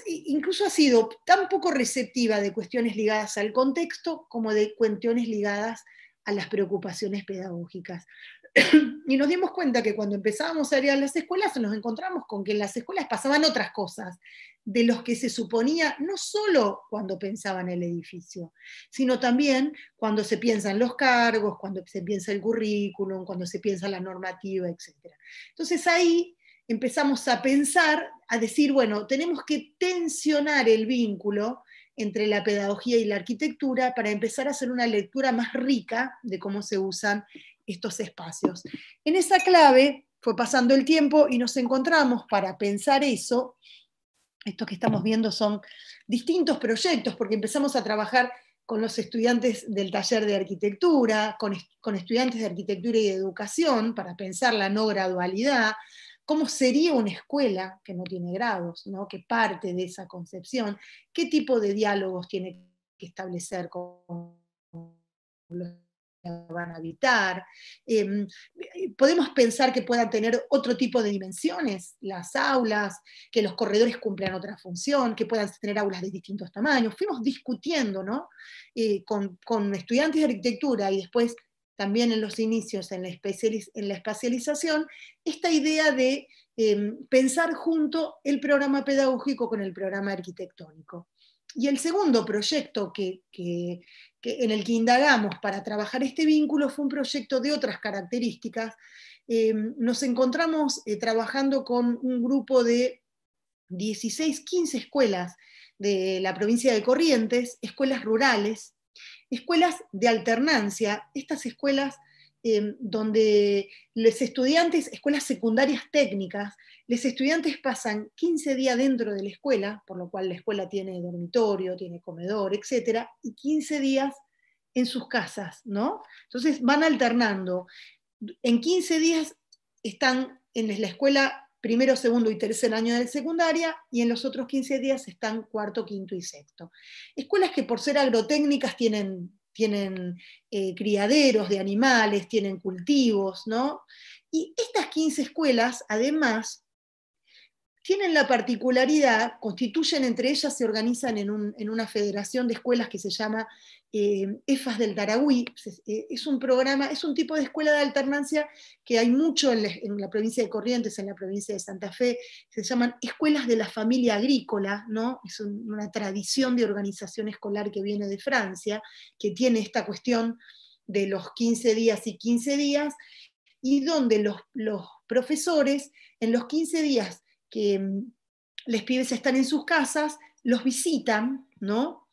incluso ha sido tan poco receptiva de cuestiones ligadas al contexto como de cuestiones ligadas a las preocupaciones pedagógicas. y nos dimos cuenta que cuando empezábamos a ir a las escuelas nos encontramos con que en las escuelas pasaban otras cosas de los que se suponía no solo cuando pensaban el edificio, sino también cuando se piensan los cargos, cuando se piensa el currículum, cuando se piensa la normativa, etc. Entonces ahí empezamos a pensar, a decir, bueno, tenemos que tensionar el vínculo entre la pedagogía y la arquitectura para empezar a hacer una lectura más rica de cómo se usan estos espacios. En esa clave fue pasando el tiempo y nos encontramos para pensar eso. esto que estamos viendo son distintos proyectos porque empezamos a trabajar con los estudiantes del taller de arquitectura, con, con estudiantes de arquitectura y de educación para pensar la no gradualidad, cómo sería una escuela que no tiene grados, que parte de esa concepción, qué tipo de diálogos tiene que establecer con los que van a habitar. Em, eh, podemos pensar que puedan tener otro tipo de dimensiones, las aulas, que los corredores cumplan otra función, que puedan tener aulas de distintos tamaños. Fuimos discutiendo ¿no? Eh, con estudiantes de arquitectura y después también en los inicios, en la, especialización, esta idea de em, pensar junto el programa pedagógico con el programa arquitectónico. Y el segundo proyecto que, en el que indagamos para trabajar este vínculo fue un proyecto de otras características. Em, nos encontramos eh, trabajando con un grupo de 16, 15 escuelas de la provincia de Corrientes, escuelas rurales, escuelas de alternancia, estas escuelas em, donde los estudiantes, escuelas secundarias técnicas, los estudiantes pasan 15 días dentro de la escuela, por lo cual la escuela tiene dormitorio, tiene comedor, etc., y 15 días en sus casas, ¿no? Entonces van alternando. En 15 días están en la escuela primero, segundo y tercer año de secundaria, y en los otros 15 días están cuarto, quinto y sexto. Escuelas que por ser agrotécnicas tienen, tienen eh, criaderos de animales, tienen cultivos, ¿no? Y estas 15 escuelas, además, tienen la particularidad, constituyen entre ellas, se organizan en, una federación de escuelas que se llama eh, EFAS del Taragüí. Eh, es, un programa, es un tipo de escuela de alternancia que hay mucho en, la provincia de Corrientes, en la provincia de Santa Fe. Se llaman escuelas de la familia agrícola, ¿no? Es una tradición de organización escolar que viene de Francia, que tiene esta cuestión de los 15 días y 15 días, y donde los, los profesores en los 15 días que mm, los pibes están en sus casas, los visitan, ¿no?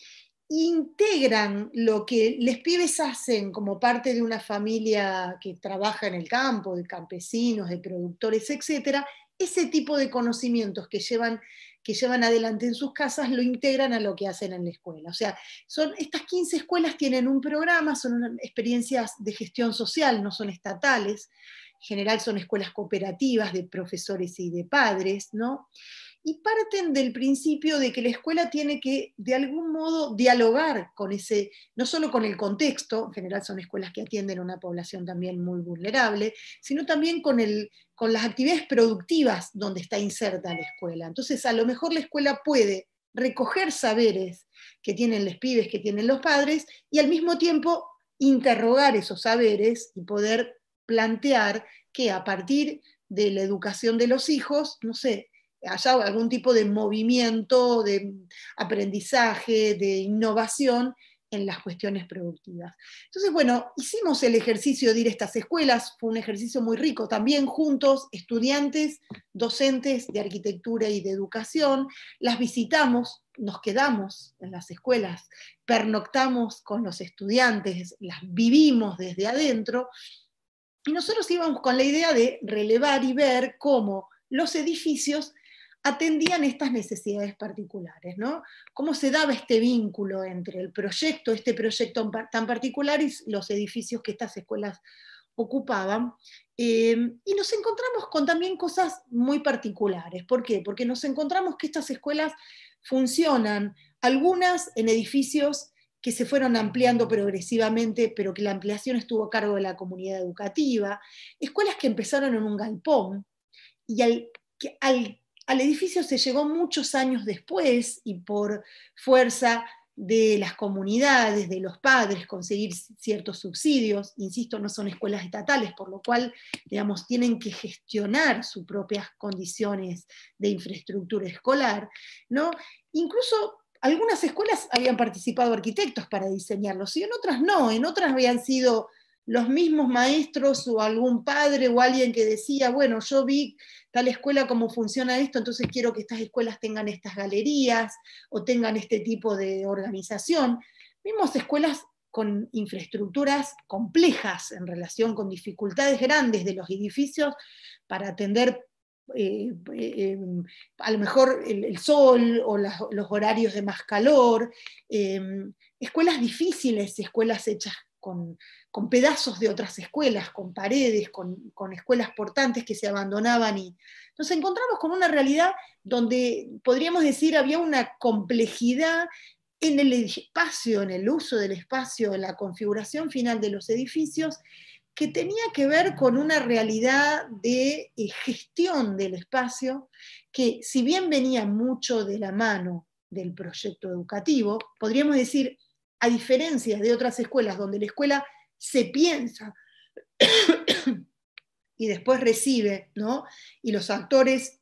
Integran lo que los pibes hacen como parte de una familia que trabaja en el campo, de campesinos, de productores, etc., ese tipo de conocimientos que llevan, que llevan adelante en sus casas lo integran a lo que hacen en la escuela. O sea, son, estas 15 escuelas tienen un programa, son experiencias de gestión social, no son estatales, general son escuelas cooperativas de profesores y de padres, ¿no? Y parten del principio de que la escuela tiene que, de algún modo, dialogar con ese, no solo con el contexto, en general son escuelas que atienden una población también muy vulnerable, sino también con, el, con las actividades productivas donde está inserta la escuela. Entonces, a lo mejor la escuela puede recoger saberes que tienen los pibes, que tienen los padres, y al mismo tiempo interrogar esos saberes y poder plantear que a partir de la educación de los hijos, no sé, haya algún tipo de movimiento, de aprendizaje, de innovación en las cuestiones productivas. Entonces, bueno, hicimos el ejercicio de ir a estas escuelas, fue un ejercicio muy rico, también juntos, estudiantes, docentes de arquitectura y de educación, las visitamos, nos quedamos en las escuelas, pernoctamos con los estudiantes, las vivimos desde adentro, y nosotros íbamos con la idea de relevar y ver cómo los edificios atendían estas necesidades particulares, ¿no? Cómo se daba este vínculo entre el proyecto, este proyecto tan particular y los edificios que estas escuelas ocupaban. Eh, y nos encontramos con también cosas muy particulares. ¿Por qué? Porque nos encontramos que estas escuelas funcionan, algunas en edificios que se fueron ampliando progresivamente, pero que la ampliación estuvo a cargo de la comunidad educativa, escuelas que empezaron en un galpón y al, al edificio se llegó muchos años después y por fuerza de las comunidades, de los padres, conseguir ciertos subsidios. Insisto, no son escuelas estatales, por lo cual, digamos, tienen que gestionar sus propias condiciones de infraestructura escolar, ¿no? Incluso algunas escuelas habían participado arquitectos para diseñarlos y en otras no, en otras habían sido los mismos maestros o algún padre o alguien que decía, bueno, yo vi tal escuela cómo funciona esto, entonces quiero que estas escuelas tengan estas galerías o tengan este tipo de organización. Vimos escuelas con infraestructuras complejas en relación con dificultades grandes de los edificios para atender eh, eh, em, a lo mejor el, sol o los horarios de más calor, em, escuelas difíciles, escuelas hechas con, pedazos de otras escuelas, con paredes, con, con, escuelas portantes que se abandonaban. Y nos encontramos con una realidad donde podríamos decir había una complejidad en el espacio, en el uso del espacio, en la configuración final de los edificios, que tenía que ver con una realidad de eh, gestión del espacio que si bien venía mucho de la mano del proyecto educativo, podríamos decir, a diferencia de otras escuelas donde la escuela se piensa y después recibe, ¿no? Y los actores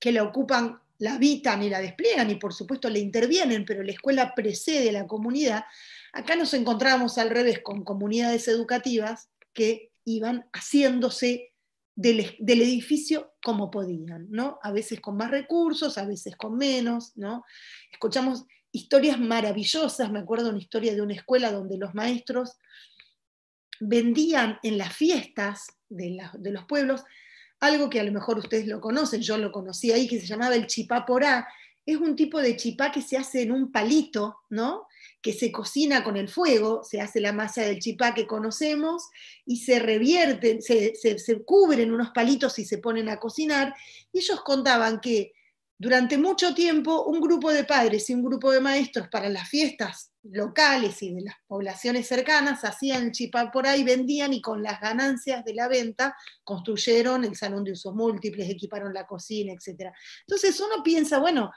que la ocupan la habitan y la despliegan y por supuesto le intervienen, pero la escuela precede a la comunidad. Acá nos encontramos al revés con comunidades educativas que iban haciéndose del, edificio como podían, ¿no? A veces con más recursos, a veces con menos, ¿no? Escuchamos historias maravillosas, me acuerdo una historia de una escuela donde los maestros vendían en las fiestas de, de los pueblos algo que a lo mejor ustedes lo conocen, yo lo conocí ahí, que se llamaba el chipá porá, es un tipo de chipá que se hace en un palito, ¿no? que se cocina con el fuego, se hace la masa del chipá que conocemos y se revierten, se, se, cubren unos palitos y se ponen a cocinar. Y ellos contaban que durante mucho tiempo un grupo de padres y un grupo de maestros para las fiestas locales y de las poblaciones cercanas hacían chipá por ahí, vendían y con las ganancias de la venta construyeron el salón de usos múltiples, equiparon la cocina, etc. Entonces uno piensa, bueno,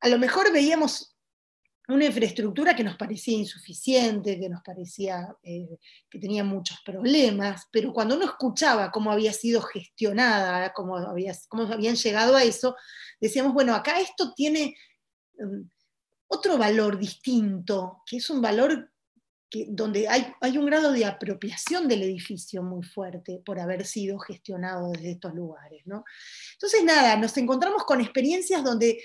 a lo mejor veíamos una infraestructura que nos parecía insuficiente, que nos parecía eh, que tenía muchos problemas, pero cuando uno escuchaba cómo había sido gestionada, cómo, había, cómo habían llegado a eso, decíamos, bueno, acá esto tiene em, otro valor distinto, que es un valor que, donde hay, hay un grado de apropiación del edificio muy fuerte por haber sido gestionado desde estos lugares. ¿no? Entonces, nada, nos encontramos con experiencias donde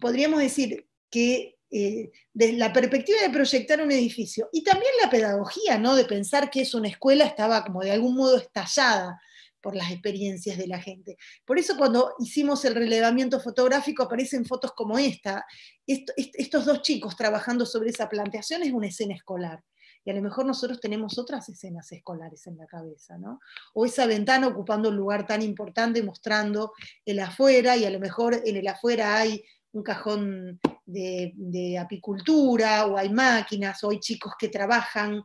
podríamos decir que eh, de la perspectiva de proyectar un edificio. Y también la pedagogía, ¿no? De pensar que es una escuela estaba como de algún modo estallada por las experiencias de la gente. Por eso cuando hicimos el relevamiento fotográfico aparecen fotos como esta. estos dos chicos trabajando sobre esa planteación es una escena escolar. Y a lo mejor nosotros tenemos otras escenas escolares en la cabeza, ¿no? O esa ventana ocupando un lugar tan importante, mostrando el afuera, y a lo mejor en el afuera hay un cajón de, apicultura, o hay máquinas, o hay chicos que trabajan,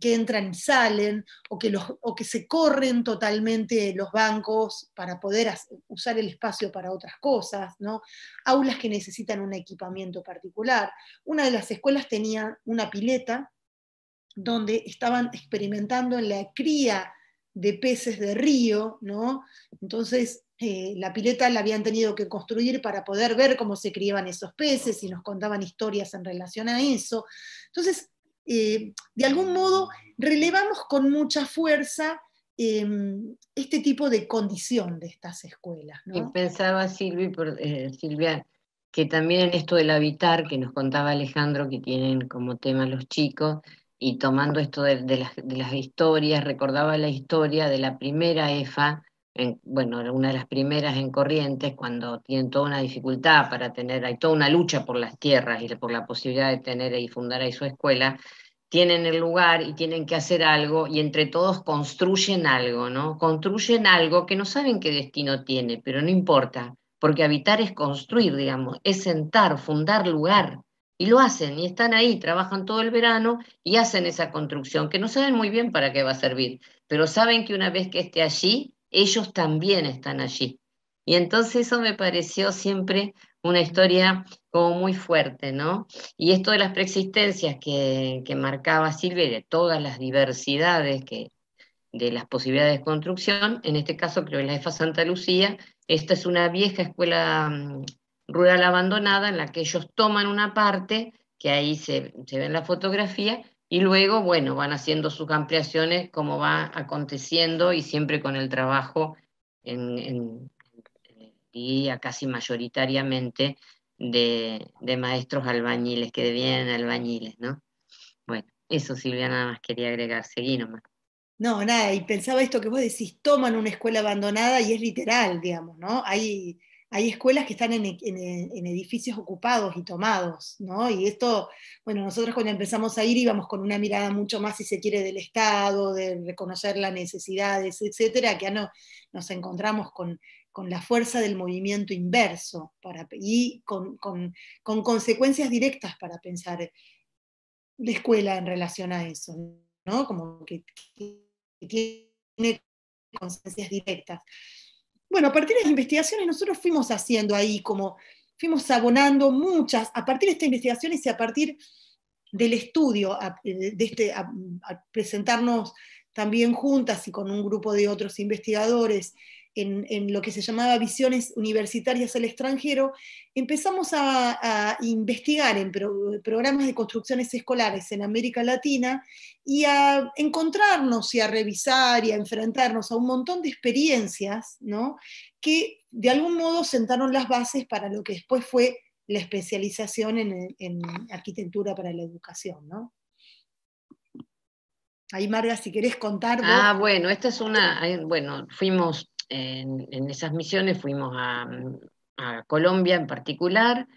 que entran y salen, o que, los, o que se corren totalmente los bancos para poder usar el espacio para otras cosas, ¿no? Aulas que necesitan un equipamiento particular. Una de las escuelas tenía una pileta donde estaban experimentando en la cría de peces de río, ¿no? Entonces, eh, la pileta la habían tenido que construir para poder ver cómo se criaban esos peces y nos contaban historias en relación a eso. Entonces, eh, de algún modo, relevamos con mucha fuerza em, este tipo de condición de estas escuelas. Y pensaba eh, Silvia, que también en esto del habitar que nos contaba Alejandro, que tienen como tema los chicos, y tomando esto de las historias, recordaba la historia de la primera EFA, bueno, una de las primeras en Corrientes, cuando tienen toda una dificultad para tener, hay toda una lucha por las tierras y por la posibilidad de tener y fundar ahí su escuela, tienen el lugar y tienen que hacer algo y entre todos construyen algo, ¿no? Construyen algo que no saben qué destino tiene, pero no importa, porque habitar es construir, digamos, es sentar, fundar lugar. Y lo hacen, y están ahí, trabajan todo el verano y hacen esa construcción, que no saben muy bien para qué va a servir, pero saben que una vez que esté allí, ellos también están allí. Y entonces eso me pareció siempre una historia como muy fuerte, ¿no? Y esto de las preexistencias que, marcaba Silvia de todas las diversidades que, de las posibilidades de construcción, en este caso creo que la EFA Santa Lucía, esta es una vieja escuela mm, rural abandonada en la que ellos toman una parte, que ahí se, se ve en la fotografía, y luego, bueno, van haciendo sus ampliaciones como va aconteciendo y siempre con el trabajo en, eh, casi mayoritariamente de, maestros albañiles que vienen albañiles, ¿no? Bueno, eso Silvia nada más quería agregar, seguí nomás. No, nada, y pensaba esto que vos decís, toman una escuela abandonada y es literal, digamos, ¿no? Hay hay escuelas que están e-, e-, en, edificios ocupados y tomados, ¿no? Y esto, bueno, nosotros cuando empezamos a ir íbamos con una mirada mucho más, si se quiere, del Estado, de reconocer las necesidades, etcétera, que ya nos encontramos con, la fuerza del movimiento inverso y con, consecuencias directas para pensar la escuela en relación a eso, ¿no? Como que tiene consecuencias directas. Bueno, a partir de las investigaciones nosotros fuimos haciendo ahí como, fuimos abonando muchas, a partir de estas investigaciones y a partir del estudio, eh, de este, presentarnos también juntas y con un grupo de otros investigadores en, lo que se llamaba visiones universitarias al extranjero, empezamos a, investigar en programas de construcciones escolares en América Latina y a encontrarnos y a revisar y a enfrentarnos a un montón de experiencias ¿no? que de algún modo sentaron las bases para lo que después fue la especialización en, arquitectura para la educación. ¿no? Ahí, Marga, si querés contar. Ah, bueno, esta es una. Bueno, fuimos en, esas misiones fuimos a, Colombia en particular,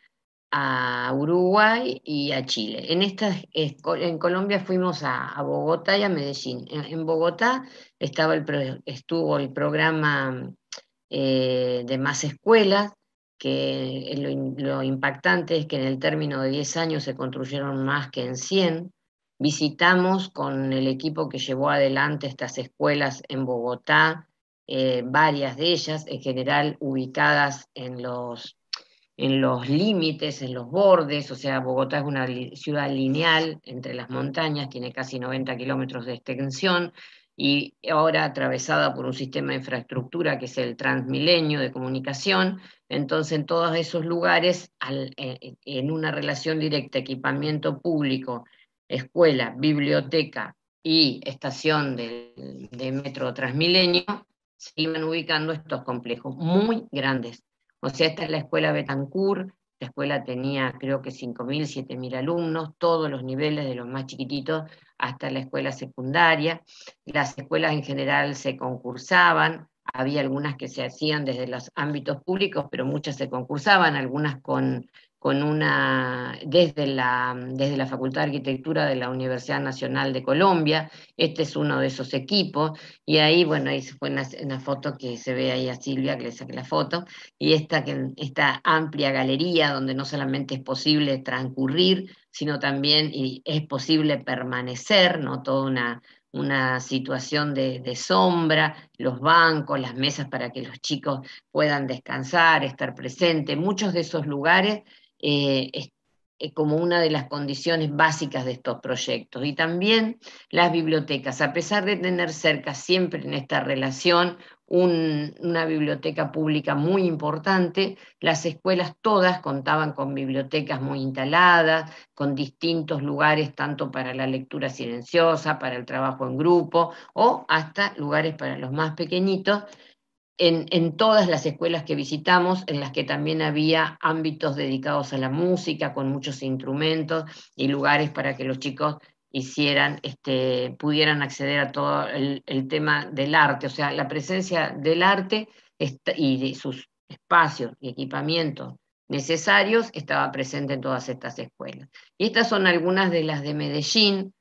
a Uruguay y a Chile. En, Colombia fuimos a, Bogotá y a Medellín. En, Bogotá estuvo el programa eh, de más escuelas, que lo, lo, impactante es que en el término de 10 años se construyeron más que en 100. Visitamos con el equipo que llevó adelante estas escuelas en Bogotá, eh, varias de ellas, en general ubicadas en los, en los límites, en los bordes, o sea, Bogotá es una ciudad lineal entre las montañas, tiene casi 90 kilómetros de extensión y ahora atravesada por un sistema de infraestructura que es el transmilenio de comunicación, entonces en todos esos lugares, en, una relación directa, equipamiento público, escuela, biblioteca, y estación de, de, metro Transmilenio, se iban ubicando estos complejos muy grandes. O sea, esta es la escuela Betancourt, la escuela tenía creo que 5.000, 7.000 alumnos, todos los niveles, de los más chiquititos hasta la escuela secundaria. Las escuelas en general se concursaban, había algunas que se hacían desde los ámbitos públicos, pero muchas se concursaban, algunas con con una, desde, la, desde la Facultad de Arquitectura de la Universidad Nacional de Colombia. Este es uno de esos equipos. Y ahí, bueno, ahí fue una, foto que se ve ahí a Silvia, que le saqué la foto. Y esta, esta amplia galería donde no solamente es posible transcurrir, sino también y es posible permanecer, ¿no? Toda una, situación de, de, sombra, los bancos, las mesas para que los chicos puedan descansar, estar presentes. Muchos de esos lugares eh, eh, como una de las condiciones básicas de estos proyectos. Y también las bibliotecas, a pesar de tener cerca siempre en esta relación una biblioteca pública muy importante, las escuelas todas contaban con bibliotecas muy instaladas, con distintos lugares tanto para la lectura silenciosa, para el trabajo en grupo o hasta lugares para los más pequeñitos en, todas las escuelas que visitamos, en las que también había ámbitos dedicados a la música, con muchos instrumentos y lugares para que los chicos hicieran, este, pudieran acceder a todo el, tema del arte, o sea, la presencia del arte y de sus espacios y equipamientos necesarios estaba presente en todas estas escuelas. Y estas son algunas de las de Medellín,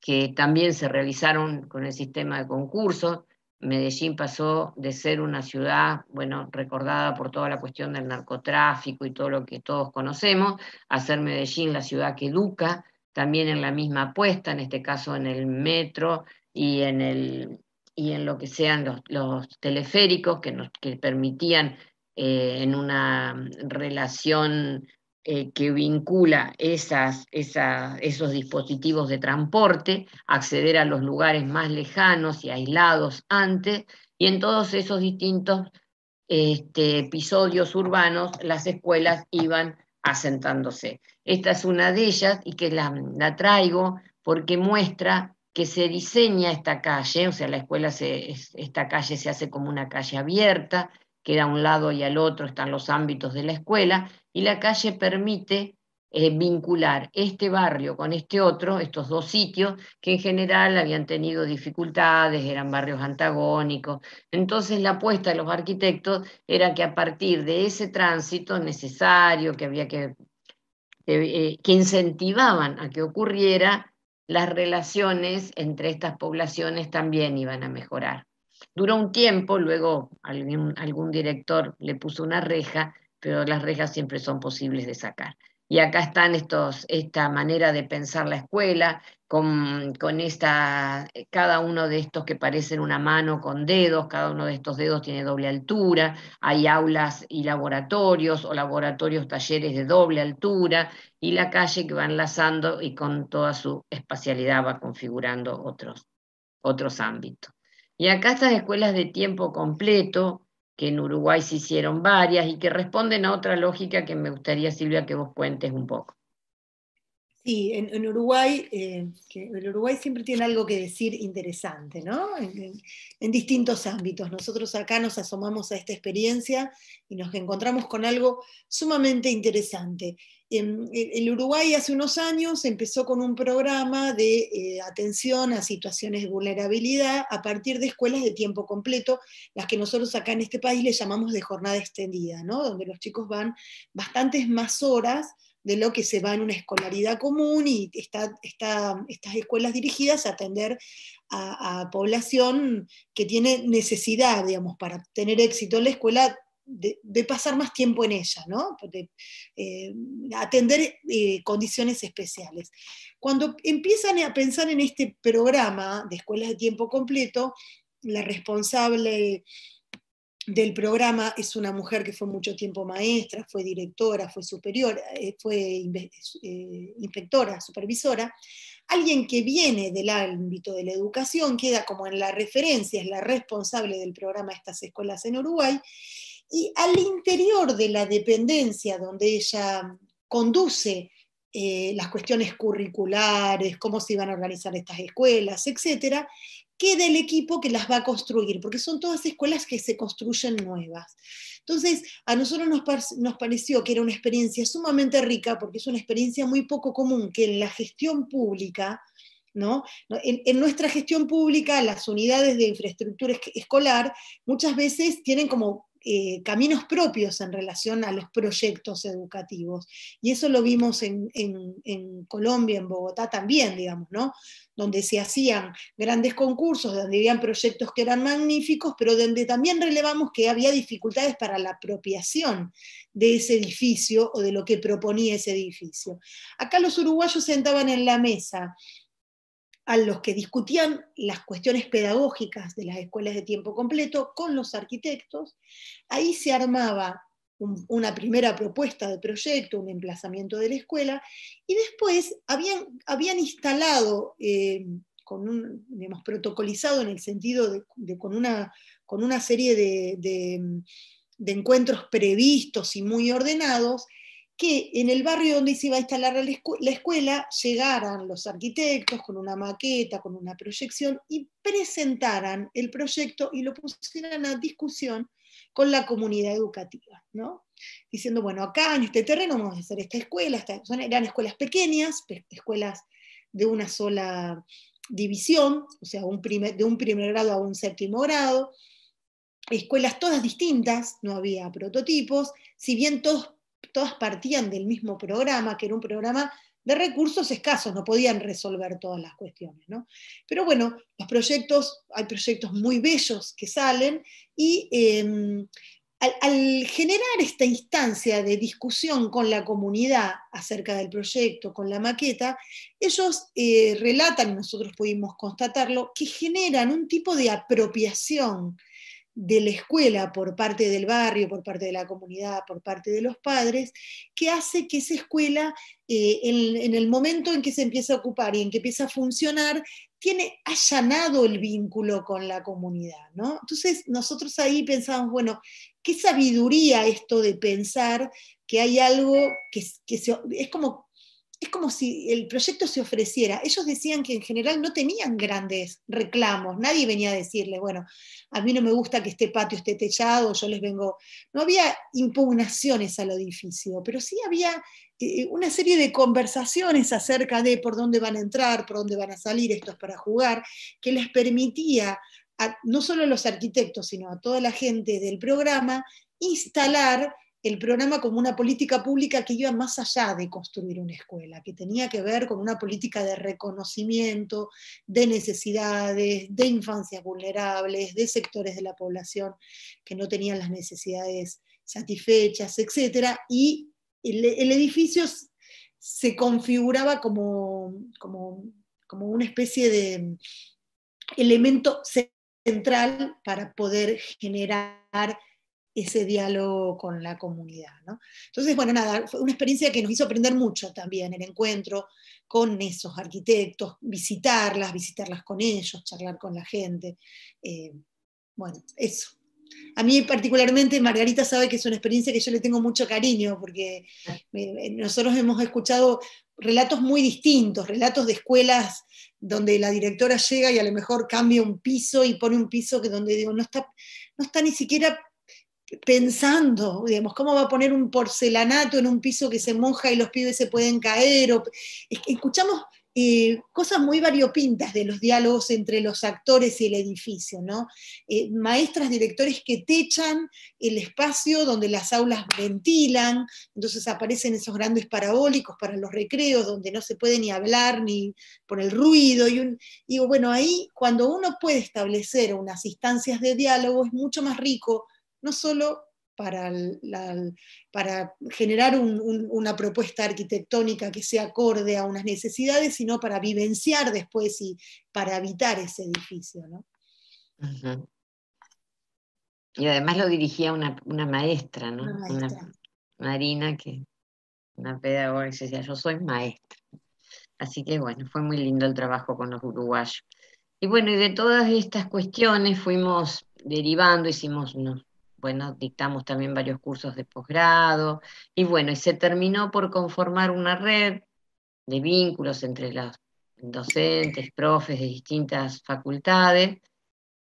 que también se realizaron con el sistema de concursos, Medellín pasó de ser una ciudad, bueno, recordada por toda la cuestión del narcotráfico y todo lo que todos conocemos, a ser Medellín la ciudad que educa, también en la misma apuesta, en este caso en el metro y en, el, y en lo que sean los, teleféricos que, nos, permitían eh, en una relación eh, que vincula esos dispositivos de transporte, acceder a los lugares más lejanos y aislados antes, y en todos esos distintos este, episodios urbanos las escuelas iban asentándose. Esta es una de ellas y que la, traigo porque muestra que se diseña esta calle, o sea, la escuela, esta calle se hace como una calle abierta, que da a un lado y al otro están los ámbitos de la escuela, y la calle permite eh, vincular este barrio con este otro, estos dos sitios, que en general habían tenido dificultades, eran barrios antagónicos. Entonces la apuesta de los arquitectos era que a partir de ese tránsito necesario que había que, que eh, incentivaban a que ocurriera, las relaciones entre estas poblaciones también iban a mejorar. Duró un tiempo, luego algún director le puso una reja, pero las reglas siempre son posibles de sacar. Y acá están estos, esta manera de pensar la escuela, con, con esta, eh, cada uno de estos que parecen una mano con dedos, cada uno de estos dedos tiene doble altura, hay aulas y laboratorios o laboratorios, talleres de doble altura, y la calle que va enlazando y con toda su espacialidad va configurando otros, otros ámbitos. Y acá estas escuelas de tiempo completo, que en Uruguay se hicieron varias y que responden a otra lógica que me gustaría, Silvia, que vos cuentes un poco. Sí, en, Uruguay, eh, el Uruguay siempre tiene algo que decir interesante, ¿no? en, distintos ámbitos. Nosotros acá nos asomamos a esta experiencia y nos encontramos con algo sumamente interesante. Em, el Uruguay hace unos años empezó con un programa de eh, atención a situaciones de vulnerabilidad a partir de escuelas de tiempo completo, las que nosotros acá en este país le llamamos de jornada extendida, ¿no? donde los chicos van bastantes más horas de lo que se va en una escolaridad común y está, estas escuelas dirigidas a atender a, población que tiene necesidad, digamos, para tener éxito en la escuela de, pasar más tiempo en ella, ¿no? de eh, atender eh, condiciones especiales. Cuando empiezan a pensar en este programa de escuelas de tiempo completo, la responsable del programa es una mujer que fue mucho tiempo maestra, fue directora, fue superior, eh, fue inspectora, supervisora, alguien que viene del ámbito de la educación, queda como en la referencia, es la responsable del programa de estas escuelas en Uruguay, y al interior de la dependencia donde ella conduce eh, las cuestiones curriculares, cómo se iban a organizar estas escuelas, etcétera, queda el equipo que las va a construir, porque son todas escuelas que se construyen nuevas. Entonces, a nosotros nos, nos, pareció que era una experiencia sumamente rica, porque es una experiencia muy poco común, que en la gestión pública, ¿no? en nuestra gestión pública, las unidades de infraestructura escolar muchas veces tienen como eh, caminos propios en relación a los proyectos educativos. Y eso lo vimos en, Colombia, en Bogotá también, digamos, ¿no? Donde se hacían grandes concursos, donde habían proyectos que eran magníficos, pero donde también relevamos que había dificultades para la apropiación de ese edificio o de lo que proponía ese edificio. Acá los uruguayos sentaban en la mesa a los que discutían las cuestiones pedagógicas de las escuelas de tiempo completo con los arquitectos. Ahí se armaba una primera propuesta de proyecto, un emplazamiento de la escuela, y después habían, instalado, hemos eh, protocolizado en el sentido de, con, una, serie de, de encuentros previstos y muy ordenados, que en el barrio donde se iba a instalar la, escuela llegaran los arquitectos con una maqueta, con una proyección y presentaran el proyecto y lo pusieran a discusión con la comunidad educativa, Diciendo, bueno, acá en este terreno vamos a hacer esta escuela, son, eran escuelas pequeñas, escuelas de una sola división, o sea, de un primer grado a un séptimo grado, escuelas todas distintas, no había prototipos, si bien todos todas partían del mismo programa, que era un programa de recursos escasos, no podían resolver todas las cuestiones. Pero bueno, los proyectos, hay proyectos muy bellos que salen y em, al, generar esta instancia de discusión con la comunidad acerca del proyecto, con la maqueta, ellos eh, relatan, y nosotros pudimos constatarlo, que generan un tipo de apropiación de la escuela por parte del barrio, por parte de la comunidad, por parte de los padres, que hace que esa escuela, eh, en, el momento en que se empieza a ocupar y en que empieza a funcionar, tiene allanado el vínculo con la comunidad. ¿no? Entonces nosotros ahí pensamos, bueno, qué sabiduría esto de pensar que hay algo que, se, es como es como si el proyecto se ofreciera. Ellos decían que en general no tenían grandes reclamos, nadie venía a decirles, bueno, a mí no me gusta que este patio esté techado, yo les vengo. No había impugnaciones al edificio, pero sí había eh, una serie de conversaciones acerca de por dónde van a entrar, por dónde van a salir, estos para jugar, que les permitía no solo a los arquitectos, sino a toda la gente del programa instalar el programa como una política pública que iba más allá de construir una escuela, que tenía que ver con una política de reconocimiento de necesidades, de infancias vulnerables, de sectores de la población que no tenían las necesidades satisfechas, etc. Y el, edificio se configuraba como, como, como una especie de elemento central para poder generar ese diálogo con la comunidad. ¿no? Entonces, bueno, nada, fue una experiencia que nos hizo aprender mucho también, el encuentro con esos arquitectos, visitarlas, visitarlas con ellos, charlar con la gente. Eh, bueno, eso. A mí particularmente, Margarita sabe que es una experiencia que yo le tengo mucho cariño, porque ah. eh, nosotros hemos escuchado relatos muy distintos, relatos de escuelas donde la directora llega y a lo mejor cambia un piso y pone un piso que donde digo, no está, no está ni siquiera pensando, digamos, cómo va a poner un porcelanato en un piso que se moja y los pibes se pueden caer. escuchamos eh, cosas muy variopintas de los diálogos entre los actores y el edificio, ¿no? Eh, maestras, directores que techan el espacio donde las aulas ventilan, entonces aparecen esos grandes parabólicos para los recreos donde no se puede ni hablar ni por el ruido. Y, un, y bueno, ahí cuando uno puede establecer unas instancias de diálogo es mucho más rico no solo para, para generar una propuesta arquitectónica que sea acorde a unas necesidades, sino para vivenciar después y para habitar ese edificio. Y además lo dirigía una, una maestra, ¿no? Una Marina, que una pedagoga decía, yo soy maestra. Así que bueno, fue muy lindo el trabajo con los uruguayos. Y bueno, y de todas estas cuestiones fuimos derivando, hicimos unos bueno, dictamos también varios cursos de posgrado, y bueno, y se terminó por conformar una red de vínculos entre los docentes, profes de distintas facultades,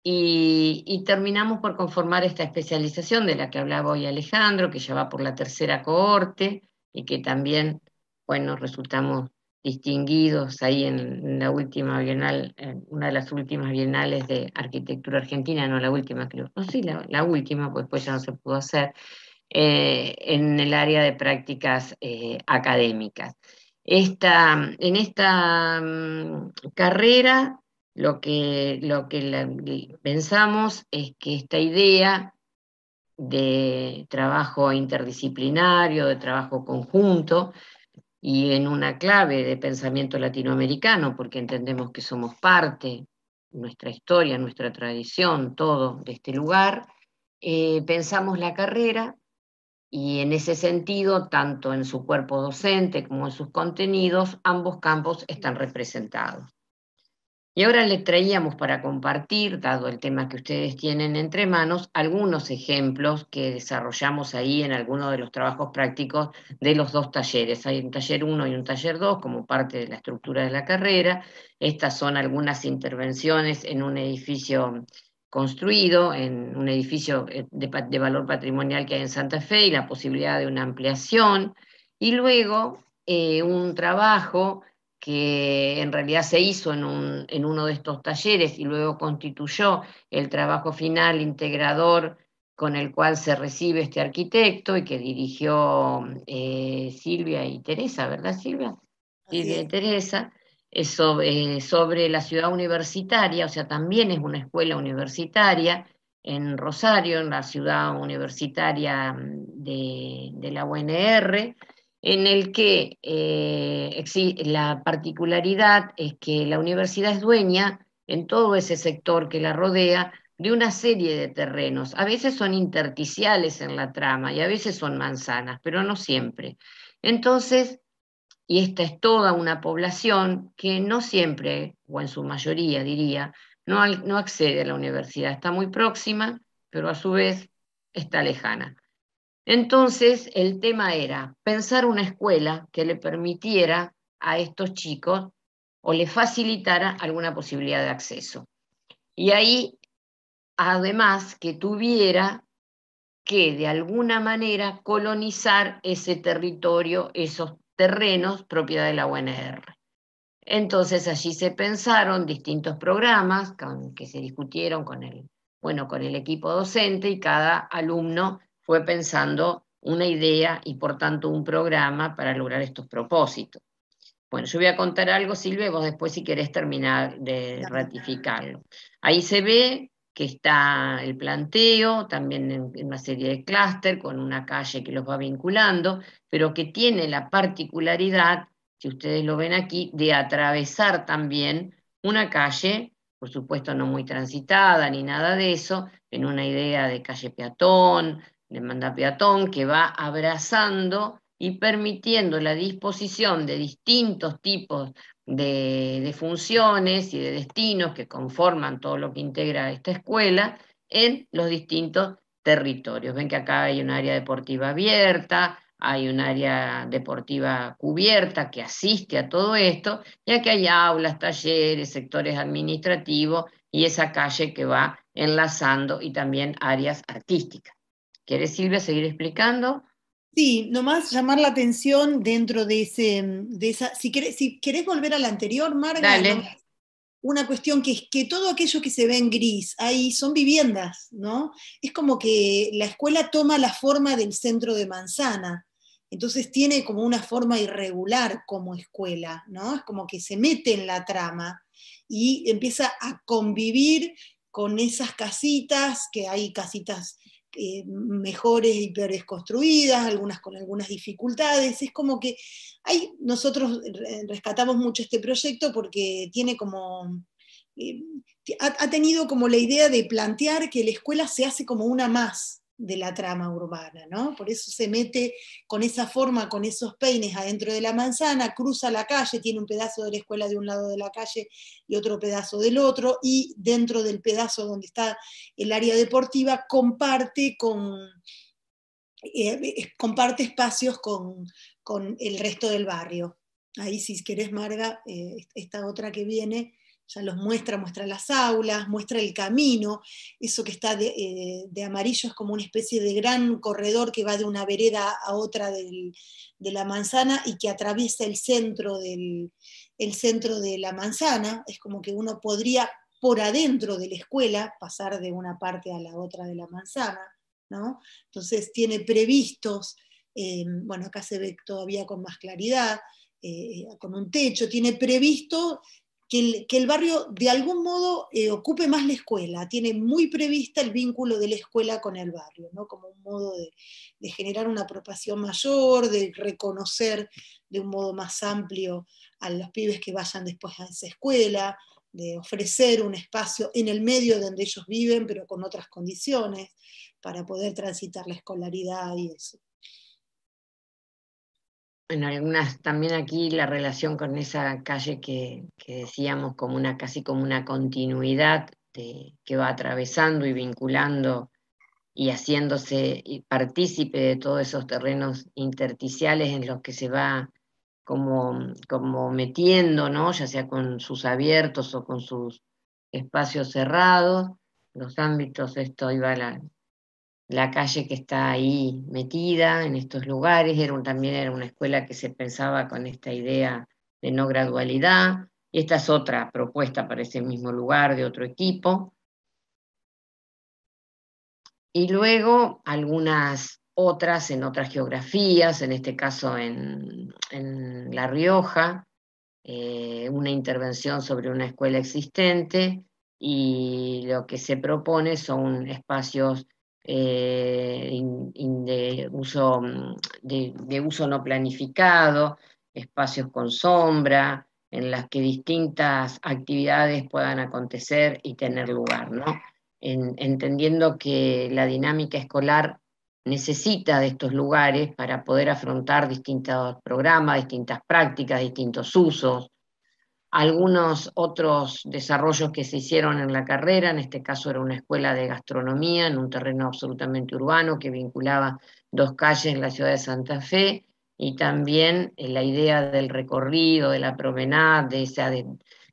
y, y, terminamos por conformar esta especialización de la que hablaba hoy Alejandro, que ya va por la tercera cohorte y que también, bueno, resultamos distinguidos ahí en, la última bienal, una de las últimas bienales de arquitectura argentina, no la última creo, no sí, la, última, pues pues ya no se pudo hacer, eh, en el área de prácticas eh, académicas. en esta mm, carrera lo que, pensamos es que esta idea de trabajo interdisciplinario, de trabajo conjunto, y en una clave de pensamiento latinoamericano, porque entendemos que somos parte, nuestra historia, nuestra tradición, todo de este lugar, eh, pensamos la carrera y en ese sentido, tanto en su cuerpo docente como en sus contenidos, ambos campos están representados. Y ahora les traíamos para compartir, dado el tema que ustedes tienen entre manos, algunos ejemplos que desarrollamos ahí en algunos de los trabajos prácticos de los dos talleres. Hay un taller 1 y un taller 2 como parte de la estructura de la carrera. Estas son algunas intervenciones en un edificio construido, en un edificio eh, de, valor patrimonial que hay en Santa Fe y la posibilidad de una ampliación. Y luego eh, un trabajo que en realidad se hizo en, uno de estos talleres y luego constituyó el trabajo final integrador con el cual se recibe este arquitecto y que dirigió eh, Silvia y Teresa, ¿verdad Silvia? Silvia y Teresa, es eh, sobre, la ciudad universitaria, o sea, también es una escuela universitaria en Rosario, en la ciudad universitaria de, de la UNR, en el que eh, la particularidad es que la universidad es dueña en todo ese sector que la rodea de una serie de terrenos. A veces son intersticiales en la trama y a veces son manzanas, pero no siempre. Entonces, y esta es toda una población que no siempre, o en su mayoría diría, no accede a la universidad. Está muy próxima, pero a su vez está lejana. Entonces, el tema era pensar una escuela que le permitiera a estos chicos o le facilitara alguna posibilidad de acceso. Y ahí, además, que tuviera que de alguna manera colonizar ese territorio, esos terrenos propiedad de la UNR. Entonces allí se pensaron distintos programas que se discutieron con bueno, con el equipo docente y cada alumno fue pensando una idea y por tanto un programa para lograr estos propósitos. Bueno, yo voy a contar algo, Silvia, vos después si querés terminar de ratificarlo. Ahí se ve que está el planteo, también en, una serie de clúster con una calle que los va vinculando, pero que tiene la particularidad, si ustedes lo ven aquí, de atravesar también una calle, por supuesto no muy transitada ni nada de eso, en una idea de calle peatón, demanda peatón, que va abrazando y permitiendo la disposición de distintos tipos de, funciones y de destinos que conforman todo lo que integra esta escuela en los distintos territorios. Ven que acá hay un área deportiva abierta, hay un área deportiva cubierta que asiste a todo esto, ya que hay aulas, talleres, sectores administrativos y esa calle que va enlazando y también áreas artísticas. ¿Quieres, Silvia, seguir explicando? Sí, nomás llamar la atención dentro de, ese, mm, esa... Si querés, si volver a la anterior, Marga, una cuestión que es que todo aquello que se ve en gris, ahí son viviendas, ¿no? Es como que la escuela toma la forma del centro de manzana, entonces tiene como una forma irregular como escuela, ¿no? Es como que se mete en la trama y empieza a convivir con esas casitas, que hay casitas eh, mejores y peores construidas, algunas con algunas dificultades. Es como que hay, nosotros rescatamos mucho este proyecto porque tiene como, eh, ha tenido como la idea de plantear que la escuela se hace como una más, de la trama urbana, ¿no? Por eso se mete con esa forma, con esos peines adentro de la manzana, cruza la calle, tiene un pedazo de la escuela de un lado de la calle y otro pedazo del otro, y dentro del pedazo donde está el área deportiva comparte con, eh, comparte espacios con, con, el resto del barrio. Ahí, si querés, Marga, eh, esta otra que viene, ya los muestra, muestra las aulas, muestra el camino, eso que está eh, de, amarillo es como una especie de gran corredor que va de una vereda a otra de la manzana y que atraviesa el centro, del, centro de la manzana, es como que uno podría por adentro de la escuela pasar de una parte a la otra de la manzana, Entonces tiene previstos, eh, bueno, acá se ve todavía con más claridad, eh, con un techo, tiene previsto que el, barrio de algún modo eh, ocupe más la escuela, tiene muy prevista el vínculo de la escuela con el barrio, como un modo de, de generar una apropiación mayor, de reconocer de un modo más amplio a los pibes que vayan después a esa escuela, de ofrecer un espacio en el medio donde ellos viven, pero con otras condiciones, para poder transitar la escolaridad y eso algunas también aquí la relación con esa calle que, decíamos como una casi como una continuidad que va atravesando y vinculando y haciéndose y partícipe de todos esos terrenos intersticiales en los que se va como, como metiendo, ¿no? ya sea con sus abiertos o con sus espacios cerrados, los ámbitos, esto iba a la, la calle que está ahí metida en estos lugares, era también era una escuela que se pensaba con esta idea de no gradualidad, y esta es otra propuesta para ese mismo lugar de otro equipo. Y luego algunas otras en otras geografías, en este caso en, La Rioja, eh, una intervención sobre una escuela existente y lo que se propone son espacios eh, de, uso, mm, de, uso no planificado, espacios con sombra, en las que distintas actividades puedan acontecer y tener lugar, ¿no? entendiendo que la dinámica escolar necesita de estos lugares para poder afrontar distintos programas, distintas prácticas, distintos usos, algunos otros desarrollos que se hicieron en la carrera, en este caso era una escuela de gastronomía en un terreno absolutamente urbano que vinculaba dos calles en la ciudad de Santa Fe y también eh, la idea del recorrido, de la promenada, de,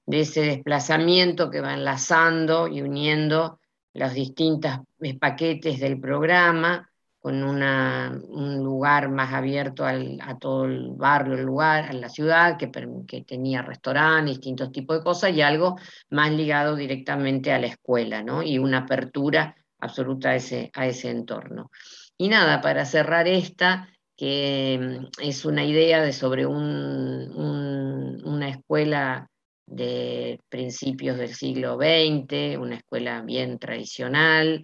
de ese desplazamiento que va enlazando y uniendo los distintos eh, paquetes del programa con un lugar más abierto al, a todo el barrio, el lugar, a la ciudad, que, tenía restaurantes, distintos tipos de cosas, y algo más ligado directamente a la escuela, ¿no? Y una apertura absoluta a ese, entorno. Y nada, para cerrar esta, que mm, es una idea de sobre una escuela de principios del siglo XX, una escuela bien tradicional,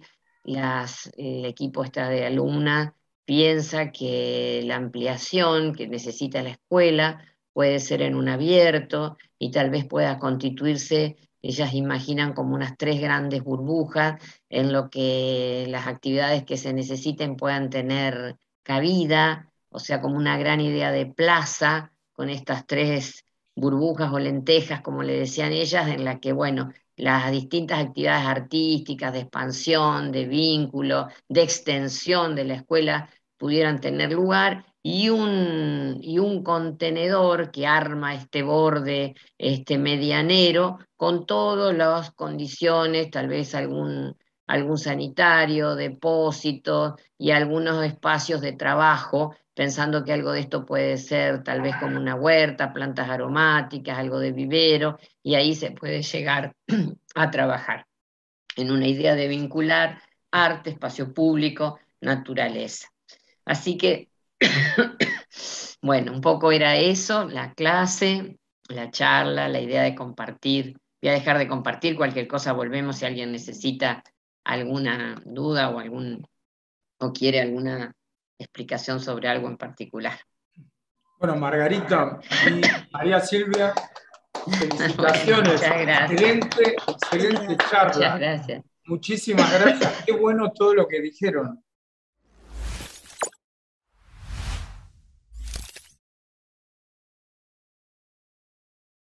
el equipo está de alumna piensa que la ampliación que necesita la escuela puede ser en un abierto y tal vez pueda constituirse, ellas imaginan como unas tres grandes burbujas en lo que las actividades que se necesiten puedan tener cabida, o sea, como una gran idea de plaza con estas tres burbujas o lentejas, como le decían ellas, en la que, bueno, las distintas actividades artísticas, de expansión, de vínculo, de extensión de la escuela pudieran tener lugar y un, y un contenedor que arma este borde este medianero con todas las condiciones, tal vez algún, algún sanitario, depósito y algunos espacios de trabajo pensando que algo de esto puede ser tal vez como una huerta, plantas aromáticas, algo de vivero, y ahí se puede llegar a trabajar en una idea de vincular arte, espacio público, naturaleza. Así que, bueno, un poco era eso, la clase, la charla, la idea de compartir. Voy a dejar de compartir cualquier cosa, volvemos si alguien necesita alguna duda o algún o quiere alguna explicación sobre algo en particular. Bueno, Margarita y María Silvia, felicitaciones. Excelente, excelente charla. Muchas Muchísimas gracias. Qué bueno todo lo que dijeron.